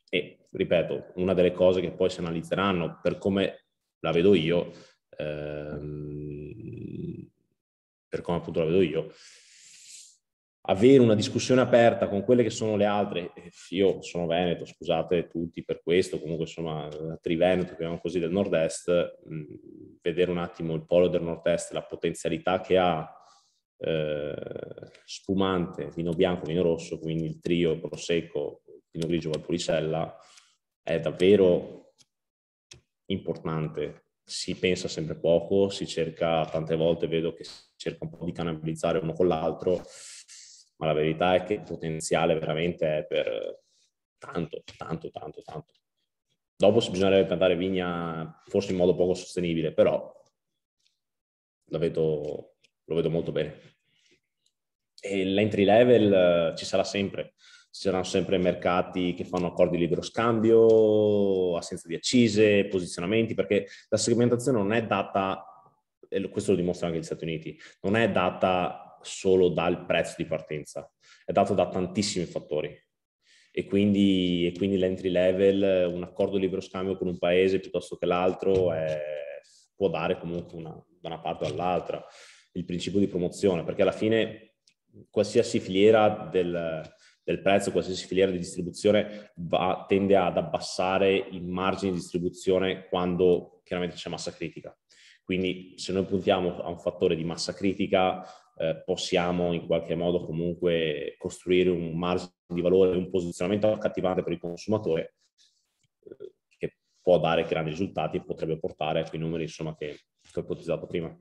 E, ripeto, una delle cose che poi si analizzeranno, per come la vedo io, ehm, per come appunto la vedo io, avere una discussione aperta con quelle che sono le altre, io sono Veneto, scusate tutti per questo, comunque insomma Triveneto, chiamiamo così, del nord-est, mm, vedere un attimo il polo del nord-est, la potenzialità che ha eh, spumante, vino bianco, vino rosso, quindi il trio Prosecco, vino Grigio, Valpolicella, è davvero importante. Si pensa sempre poco, si cerca, tante volte vedo che si cerca un po' di cannibalizzare uno con l'altro, ma la verità è che il potenziale veramente è per tanto, tanto, tanto, tanto. Dopo bisognerebbe piantare vigna forse in modo poco sostenibile, però lo vedo, lo vedo molto bene. E l'entry level eh, ci sarà sempre, ci saranno sempre mercati che fanno accordi di libero scambio, assenza di accise, posizionamenti, perché la segmentazione non è data, e questo lo dimostra anche gli Stati Uniti, non è data solo dal prezzo di partenza, è dato da tantissimi fattori. E quindi, e quindi l'entry level, un accordo di libero scambio con un paese piuttosto che l'altro, è, può dare comunque una, da una parte o all'altra il principio di promozione, perché alla fine qualsiasi filiera del, del prezzo, qualsiasi filiera di distribuzione va, tende ad abbassare i margini di distribuzione quando chiaramente c'è massa critica. Quindi se noi puntiamo a un fattore di massa critica, eh, possiamo in qualche modo comunque costruire un margine di valore, un posizionamento accattivante per il consumatore eh, che può dare grandi risultati e potrebbe portare a quei numeri insomma, che, che ho ipotizzato prima.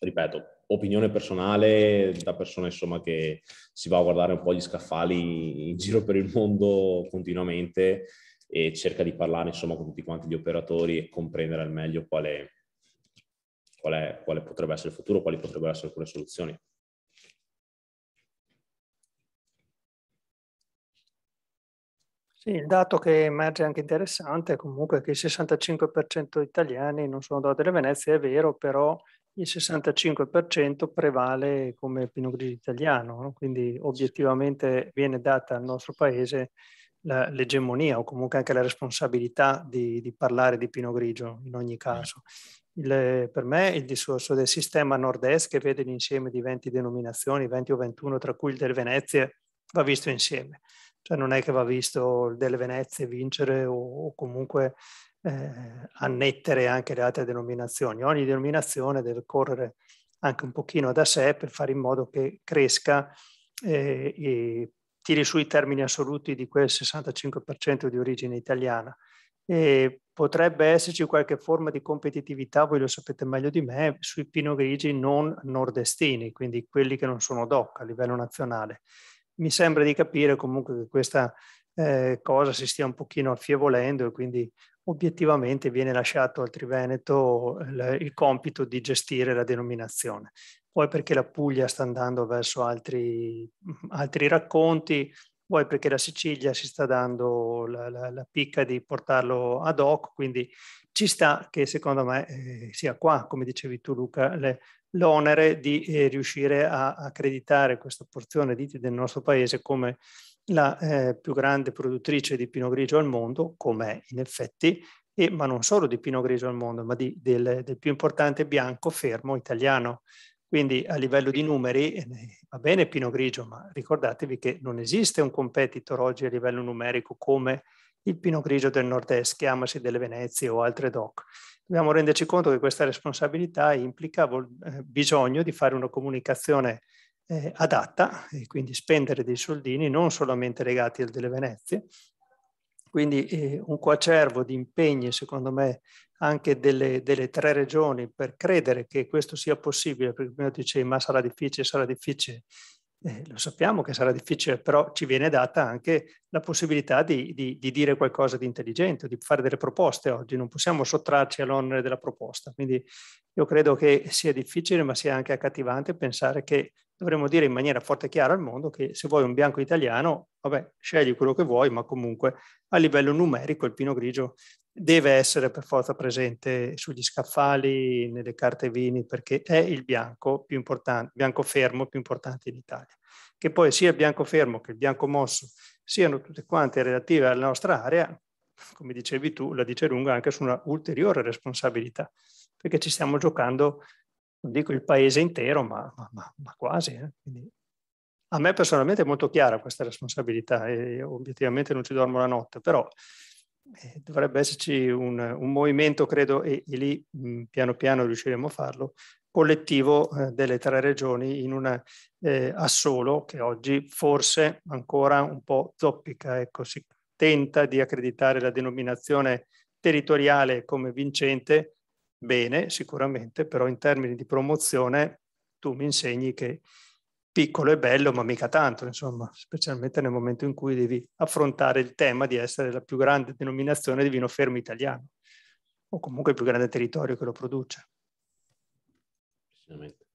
Ripeto, opinione personale da persona insomma che si va a guardare un po' gli scaffali in giro per il mondo continuamente e cerca di parlare insomma con tutti quanti gli operatori e comprendere al meglio qual è, qual è, quale potrebbe essere il futuro, quali potrebbero essere alcune soluzioni. Sì, il dato che emerge anche interessante è comunque che il 65% italiani non sono dotati delle Venezia, è vero, però il 65% prevale come pino Grigio italiano, no? quindi obiettivamente viene data al nostro paese la, l'egemonia o comunque anche la responsabilità di, di, parlare di pino Grigio in ogni caso il, eh, per me il discorso del sistema nord-est che vede l'insieme di 20 denominazioni, 20 o 21, tra cui il del Venezia, va visto insieme. Cioè non è che va visto il del Venezia vincere o, o comunque eh, annettere anche le altre denominazioni. Ogni denominazione deve correre anche un pochino da sé per fare in modo che cresca eh, e tiri su i termini assoluti di quel 65% di origine italiana. E potrebbe esserci qualche forma di competitività, voi lo sapete meglio di me, sui pino grigi non nordestini, quindi quelli che non sono DOC a livello nazionale. Mi sembra di capire comunque che questa eh, cosa si stia un pochino affievolendo e quindi obiettivamente viene lasciato al Triveneto il, eh, il compito di gestire la denominazione. Poi perché la Puglia sta andando verso altri, altri racconti, vuoi perché la Sicilia si sta dando la, la, la picca di portarlo ad hoc, quindi ci sta che secondo me eh, sia qua, come dicevi tu Luca, le, l'onere di eh, riuscire a accreditare questa porzione di del nostro paese come la eh, più grande produttrice di pino grigio al mondo, come in effetti, e, ma non solo di pino grigio al mondo, ma di, del, del, più importante bianco fermo italiano. Quindi a livello di numeri eh, va bene Pino Grigio, ma ricordatevi che non esiste un competitor oggi a livello numerico come il Pino Grigio del Nord-Est, chiamasi delle Venezie o altre DOC. Dobbiamo renderci conto che questa responsabilità implica eh, bisogno di fare una comunicazione eh, adatta e quindi spendere dei soldini non solamente legati al delle Venezie. Quindi eh, un coacervo di impegni, secondo me, anche delle, delle, tre regioni per credere che questo sia possibile, perché prima dicevi ma sarà difficile, sarà difficile, eh, lo sappiamo che sarà difficile, però ci viene data anche la possibilità di, di, di dire qualcosa di intelligente, di fare delle proposte oggi, non possiamo sottrarci all'onere della proposta, quindi io credo che sia difficile, ma sia anche accattivante pensare che dovremmo dire in maniera forte e chiara al mondo che se vuoi un bianco italiano, vabbè, scegli quello che vuoi, ma comunque a livello numerico il pino grigio deve essere per forza presente sugli scaffali, nelle carte vini, perché è il bianco più importante, bianco fermo più importante in Italia. Che poi sia il bianco fermo che il bianco mosso siano tutte quante relative alla nostra area, come dicevi tu, la dice lunga anche su una ulteriore responsabilità perché ci stiamo giocando, non dico il paese intero, ma, ma, ma quasi. Eh? Quindi, ah. a me personalmente è molto chiara questa responsabilità e obiettivamente non ci dormo la notte, però eh, dovrebbe esserci un, un, movimento, credo, e, e lì mh, mm, piano piano riusciremo a farlo, collettivo eh, delle tre regioni in una eh, assolo che oggi forse ancora un po' zoppica, ecco, si tenta di accreditare la denominazione territoriale come vincente, bene sicuramente, però in termini di promozione tu mi insegni che piccolo e bello, ma mica tanto, insomma, specialmente nel momento in cui devi affrontare il tema di essere la più grande denominazione di vino fermo italiano, o comunque il più grande territorio che lo produce. Sicuramente.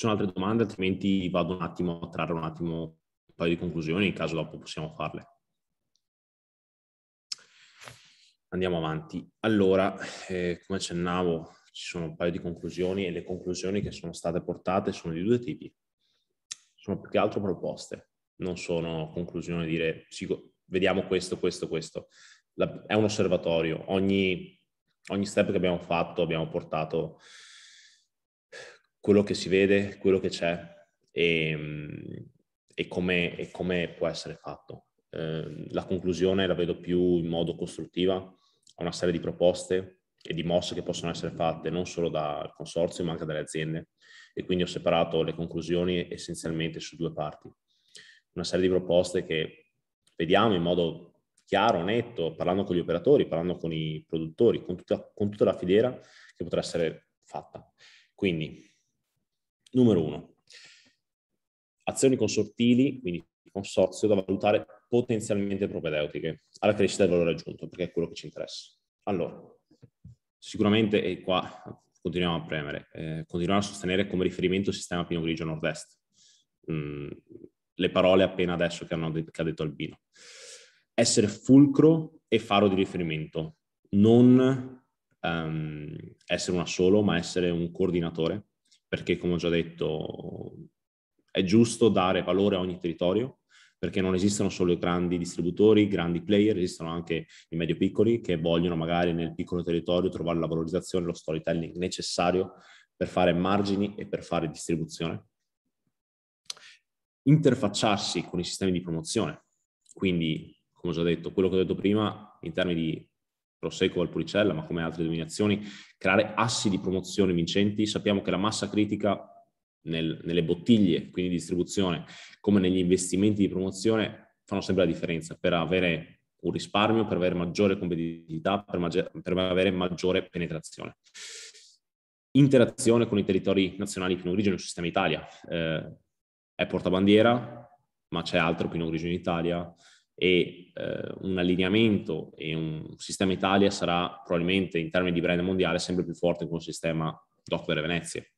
sono altre domande, altrimenti vado un attimo a trarre un attimo un paio di conclusioni, in caso dopo possiamo farle. Andiamo avanti. Allora, eh, come accennavo, ci sono un paio di conclusioni e le conclusioni che sono state portate sono di due tipi. Sono più che altro proposte, non sono conclusioni dire sì, vediamo questo, questo, questo. La, è un osservatorio. Ogni, ogni step che abbiamo fatto abbiamo portato quello che si vede, quello che c'è e, e, come, e come, può essere fatto. Eh, la conclusione la vedo più in modo costruttiva, a una serie di proposte e di mosse che possono essere fatte non solo dal consorzio ma anche dalle aziende e quindi ho separato le conclusioni essenzialmente su due parti. Una serie di proposte che vediamo in modo chiaro, netto, parlando con gli operatori, parlando con i produttori, con tutta, con tutta la filiera che potrà essere fatta. Quindi Numero uno, Azioni consortili, quindi consorzio, da valutare potenzialmente propedeutiche alla crescita del valore aggiunto, perché è quello che ci interessa. Allora, sicuramente, e qua continuiamo a premere, eh, continuiamo a sostenere come riferimento il sistema Pino Grigio Nord-Est. Mm, le parole appena adesso che, hanno, che ha detto Albino. Essere fulcro e faro di riferimento, non um, essere una solo, ma essere un coordinatore perché come ho già detto è giusto dare valore a ogni territorio perché non esistono solo i grandi distributori, i grandi player, esistono anche i medio piccoli che vogliono magari nel piccolo territorio trovare la valorizzazione, lo storytelling necessario per fare margini e per fare distribuzione. Interfacciarsi con i sistemi di promozione, quindi come ho già detto, quello che ho detto prima in termini di Prosecco, Valpolicella, ma come altre denominazioni, creare assi di promozione vincenti. Sappiamo che la massa critica nel, nelle bottiglie, quindi distribuzione, come negli investimenti di promozione, fanno sempre la differenza per avere un risparmio, per avere maggiore competitività, per, maggior, per avere maggiore penetrazione. Interazione con i territori nazionali Pinot Grigio nel sistema Italia. Eh, è portabandiera, ma c'è altro Pinot Grigio in Italia, e eh, un allineamento e un sistema Italia sarà probabilmente in termini di brand mondiale sempre più forte con il sistema Docker delle Venezie.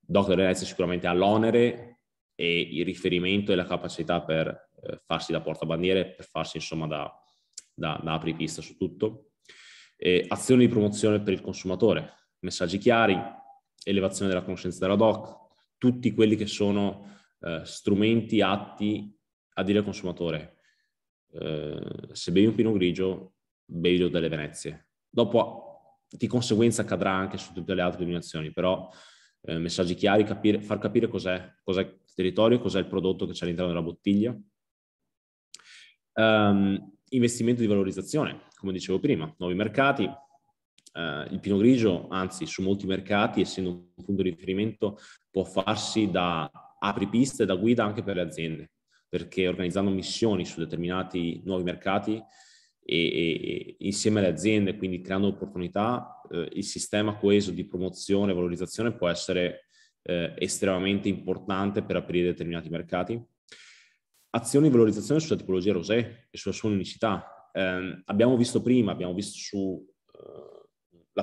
Doc delle Venezie sicuramente ha l'onere e il riferimento e la capacità per eh, farsi da portabandiere, per farsi insomma da, da, da apripista su tutto. E azioni di promozione per il consumatore, messaggi chiari, elevazione della conoscenza della DOC, tutti quelli che sono eh, strumenti atti a dire al consumatore eh, se bevi un pino grigio, bevi delle Venezie. Dopo di conseguenza cadrà anche su tutte le altre denominazioni, però eh, messaggi chiari, capire, far capire cos'è, cos'è, il territorio, cos'è il prodotto che c'è all'interno della bottiglia. Um, investimento di valorizzazione, come dicevo prima, nuovi mercati. Uh, il pino grigio, anzi, su molti mercati, essendo un punto di riferimento, può farsi da apripista e da guida anche per le aziende perché organizzando missioni su determinati nuovi mercati e, e insieme alle aziende, quindi creando opportunità, eh, il sistema coeso di promozione e valorizzazione può essere eh, estremamente importante per aprire determinati mercati. Azioni di valorizzazione sulla tipologia rosé e sulla sua unicità. Eh, abbiamo visto prima, abbiamo visto sulla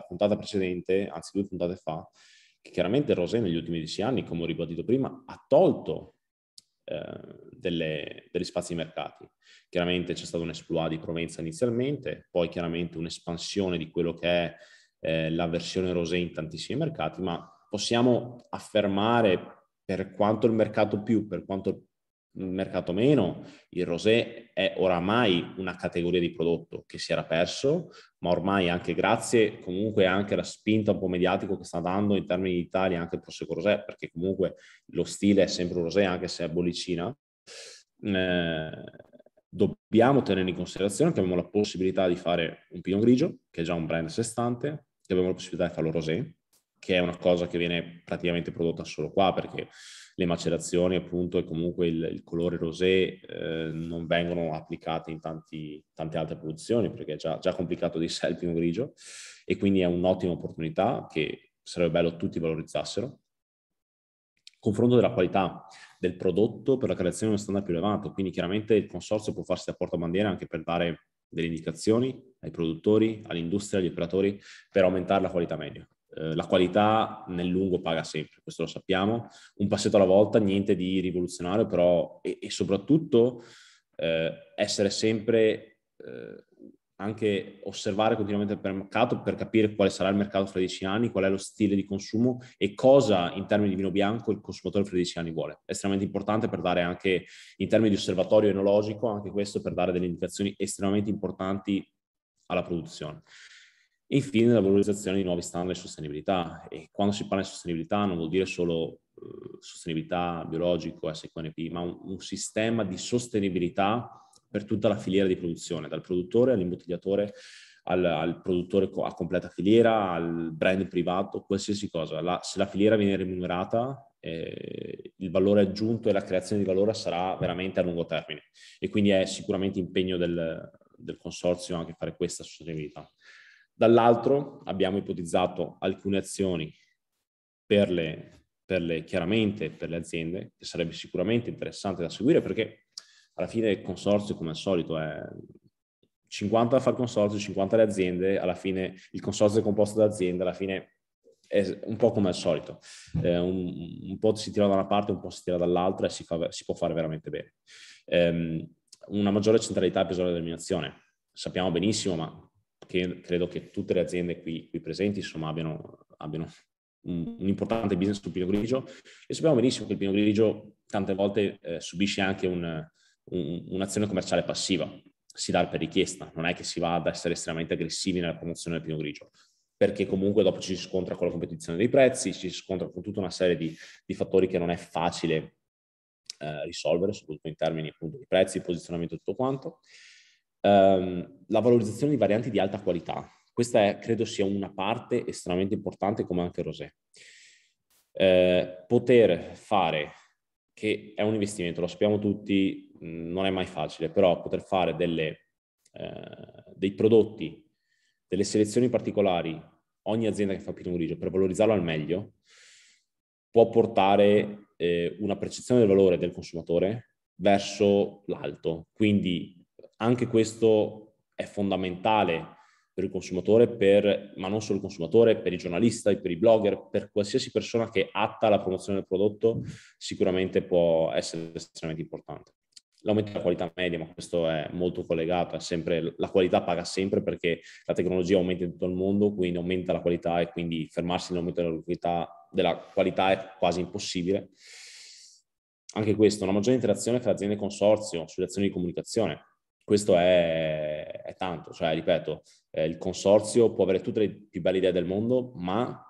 eh, puntata precedente, anzi due puntate fa, che chiaramente il rosé negli ultimi dieci anni, come ho ribadito prima, ha tolto eh, delle, degli spazi di mercati. Chiaramente c'è stato un esploit di Provenza inizialmente, poi chiaramente un'espansione di quello che è eh, la versione rosé in tantissimi mercati, ma possiamo affermare per quanto il mercato più, per quanto mercato meno, il rosé è oramai una categoria di prodotto che si era perso, ma ormai anche grazie comunque anche alla spinta un po' mediatica che sta dando in termini di Italia anche il Prosecco Rosé, perché comunque lo stile è sempre un rosé anche se è bollicina, eh, dobbiamo tenere in considerazione che abbiamo la possibilità di fare un Pinot Grigio, che è già un brand a sé stante, che abbiamo la possibilità di farlo rosé, che è una cosa che viene praticamente prodotta solo qua perché le macerazioni appunto e comunque il, il colore rosé eh, non vengono applicate in tanti, tante altre produzioni perché è già, già complicato di sé il pino grigio e quindi è un'ottima opportunità che sarebbe bello tutti valorizzassero. Confronto della qualità del prodotto per la creazione di uno standard più elevato, quindi chiaramente il consorzio può farsi da portabandiera anche per dare delle indicazioni ai produttori, all'industria, agli operatori per aumentare la qualità media. Eh, la qualità nel lungo paga sempre, questo lo sappiamo. Un passetto alla volta, niente di rivoluzionario, però e, e soprattutto eh, essere sempre eh, anche osservare continuamente il mercato per capire quale sarà il mercato fra 10 anni, qual è lo stile di consumo e cosa in termini di vino bianco il consumatore fra 10 anni vuole. È estremamente importante per dare anche in termini di osservatorio enologico, anche questo per dare delle indicazioni estremamente importanti alla produzione. E infine la valorizzazione di nuovi standard di sostenibilità. E quando si parla di sostenibilità non vuol dire solo eh, sostenibilità biologico, SQNP, ma un, un, sistema di sostenibilità per tutta la filiera di produzione, dal produttore all'imbottigliatore, al, al produttore a completa filiera, al brand privato, qualsiasi cosa. La, se la filiera viene remunerata, eh, il valore aggiunto e la creazione di valore sarà veramente a lungo termine. E quindi è sicuramente impegno del, del consorzio anche fare questa sostenibilità. Dall'altro abbiamo ipotizzato alcune azioni per le, per le, chiaramente per le aziende, che sarebbe sicuramente interessante da seguire perché alla fine il consorzio, come al solito, è 50 fa fare consorzio, 50 le aziende, alla fine il consorzio è composto da aziende, alla fine è un po' come al solito, eh, un, un, po' si tira da una parte, un po' si tira dall'altra e si, fa, si può fare veramente bene. Eh, una maggiore centralità e bisogno della denominazione, sappiamo benissimo, ma che credo che tutte le aziende qui, qui presenti insomma, abbiano, abbiano un, un, importante business sul pino grigio e sappiamo benissimo che il pino grigio tante volte eh, subisce anche un, un, un'azione commerciale passiva, si dà per richiesta, non è che si va ad essere estremamente aggressivi nella promozione del pino grigio perché comunque dopo ci si scontra con la competizione dei prezzi, ci si scontra con tutta una serie di, di fattori che non è facile eh, risolvere, soprattutto in termini appunto di prezzi, posizionamento e tutto quanto ehm, la valorizzazione di varianti di alta qualità. Questa è, credo sia una parte estremamente importante come anche Rosé. Eh, poter fare, che è un investimento, lo sappiamo tutti, non è mai facile, però poter fare delle, eh, dei prodotti, delle selezioni particolari, ogni azienda che fa Pinot Grigio, per valorizzarlo al meglio, può portare eh, una percezione del valore del consumatore verso l'alto. Quindi anche questo è fondamentale per il consumatore, per, ma non solo il consumatore, per i giornalisti, per i blogger, per qualsiasi persona che atta la promozione del prodotto, sicuramente può essere estremamente importante. L'aumento della qualità media, ma questo è molto collegato, è sempre, la qualità paga sempre perché la tecnologia aumenta in tutto il mondo, quindi aumenta la qualità e quindi fermarsi nell'aumento della qualità, della qualità è quasi impossibile. Anche questo, una maggiore interazione tra aziende e consorzio sulle azioni di comunicazione, questo è, è tanto, cioè ripeto, eh, il consorzio può avere tutte le più belle idee del mondo, ma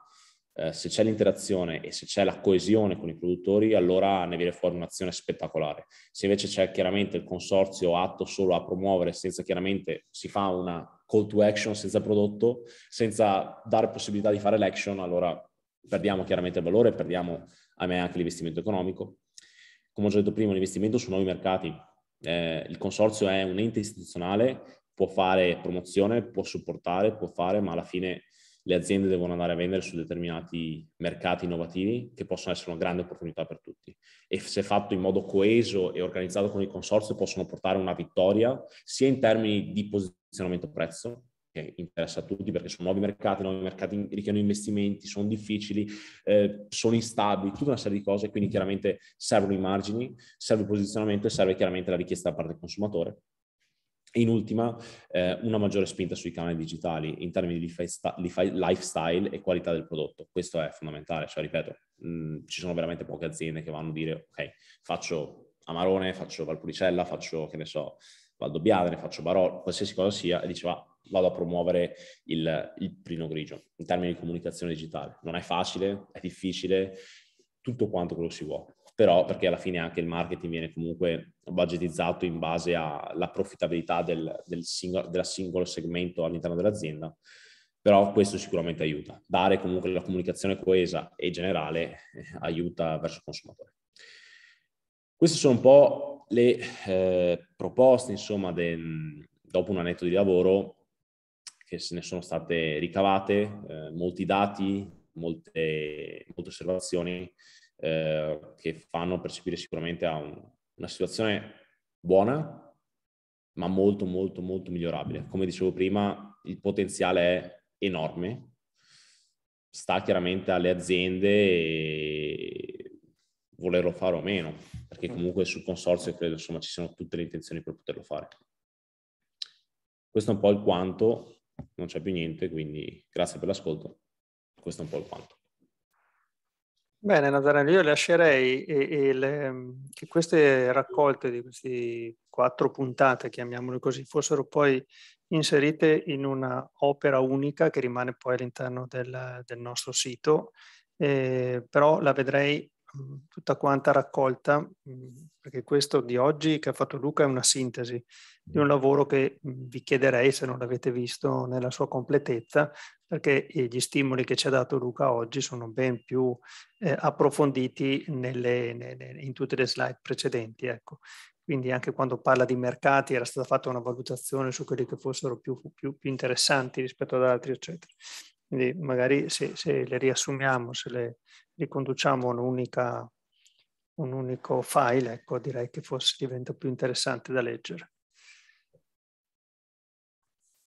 eh, se c'è l'interazione e se c'è la coesione con i produttori, allora ne viene fuori un'azione spettacolare. Se invece c'è chiaramente il consorzio atto solo a promuovere senza chiaramente si fa una call to action senza prodotto, senza dare possibilità di fare l'action, allora perdiamo chiaramente il valore, perdiamo a me anche l'investimento economico. Come ho già detto prima, l'investimento su nuovi mercati eh, il consorzio è un ente istituzionale, può fare promozione, può supportare, può fare, ma alla fine le aziende devono andare a vendere su determinati mercati innovativi che possono essere una grande opportunità per tutti. E se fatto in modo coeso e organizzato con il consorzio possono portare una vittoria sia in termini di posizionamento prezzo, che interessa a tutti perché sono nuovi mercati, nuovi mercati richiedono investimenti, sono difficili, eh, sono instabili, tutta una serie di cose, quindi chiaramente servono i margini, serve il posizionamento e serve chiaramente la richiesta da parte del consumatore. E in ultima, eh, una maggiore spinta sui canali digitali in termini di lifestyle e qualità del prodotto. Questo è fondamentale, cioè ripeto, mh, mm, ci sono veramente poche aziende che vanno a dire ok, faccio Amarone, faccio Valpolicella, faccio, che ne so, Valdobbiadene, faccio Barolo, qualsiasi cosa sia, e diceva vado a promuovere il, il prino grigio in termini di comunicazione digitale. Non è facile, è difficile, tutto quanto quello si vuole però perché alla fine anche il marketing viene comunque budgetizzato in base alla profittabilità del, del, singolo, del, singolo, segmento all'interno dell'azienda, però questo sicuramente aiuta. Dare comunque la comunicazione coesa e generale eh, aiuta verso il consumatore. Queste sono un po' le eh, proposte, insomma, de, dopo un annetto di lavoro che se ne sono state ricavate, eh, molti dati, molte, molte osservazioni eh, che fanno percepire sicuramente a un, una situazione buona, ma molto, molto, molto migliorabile. Come dicevo prima, il potenziale è enorme, sta chiaramente alle aziende e volerlo fare o meno, perché comunque sul consorzio credo insomma ci siano tutte le intenzioni per poterlo fare. Questo è un po' il quanto non c'è più niente, quindi grazie per l'ascolto. Questo è un po' il quanto. Bene, Nazareno, io lascerei e, che queste raccolte di queste quattro puntate, chiamiamole così, fossero poi inserite in una opera unica che rimane poi all'interno del, del nostro sito, eh, però la vedrei tutta quanta raccolta, mm, perché questo di oggi che ha fatto Luca è una sintesi di un lavoro che mm, vi chiederei se non l'avete visto nella sua completezza, perché gli stimoli che ci ha dato Luca oggi sono ben più eh, approfonditi nelle, nelle, in tutte le slide precedenti. Ecco. Quindi anche quando parla di mercati era stata fatta una valutazione su quelli che fossero più, più, più interessanti rispetto ad altri, eccetera. Quindi magari se, se le riassumiamo, se le riconduciamo un unico file, ecco, direi che forse diventa più interessante da leggere.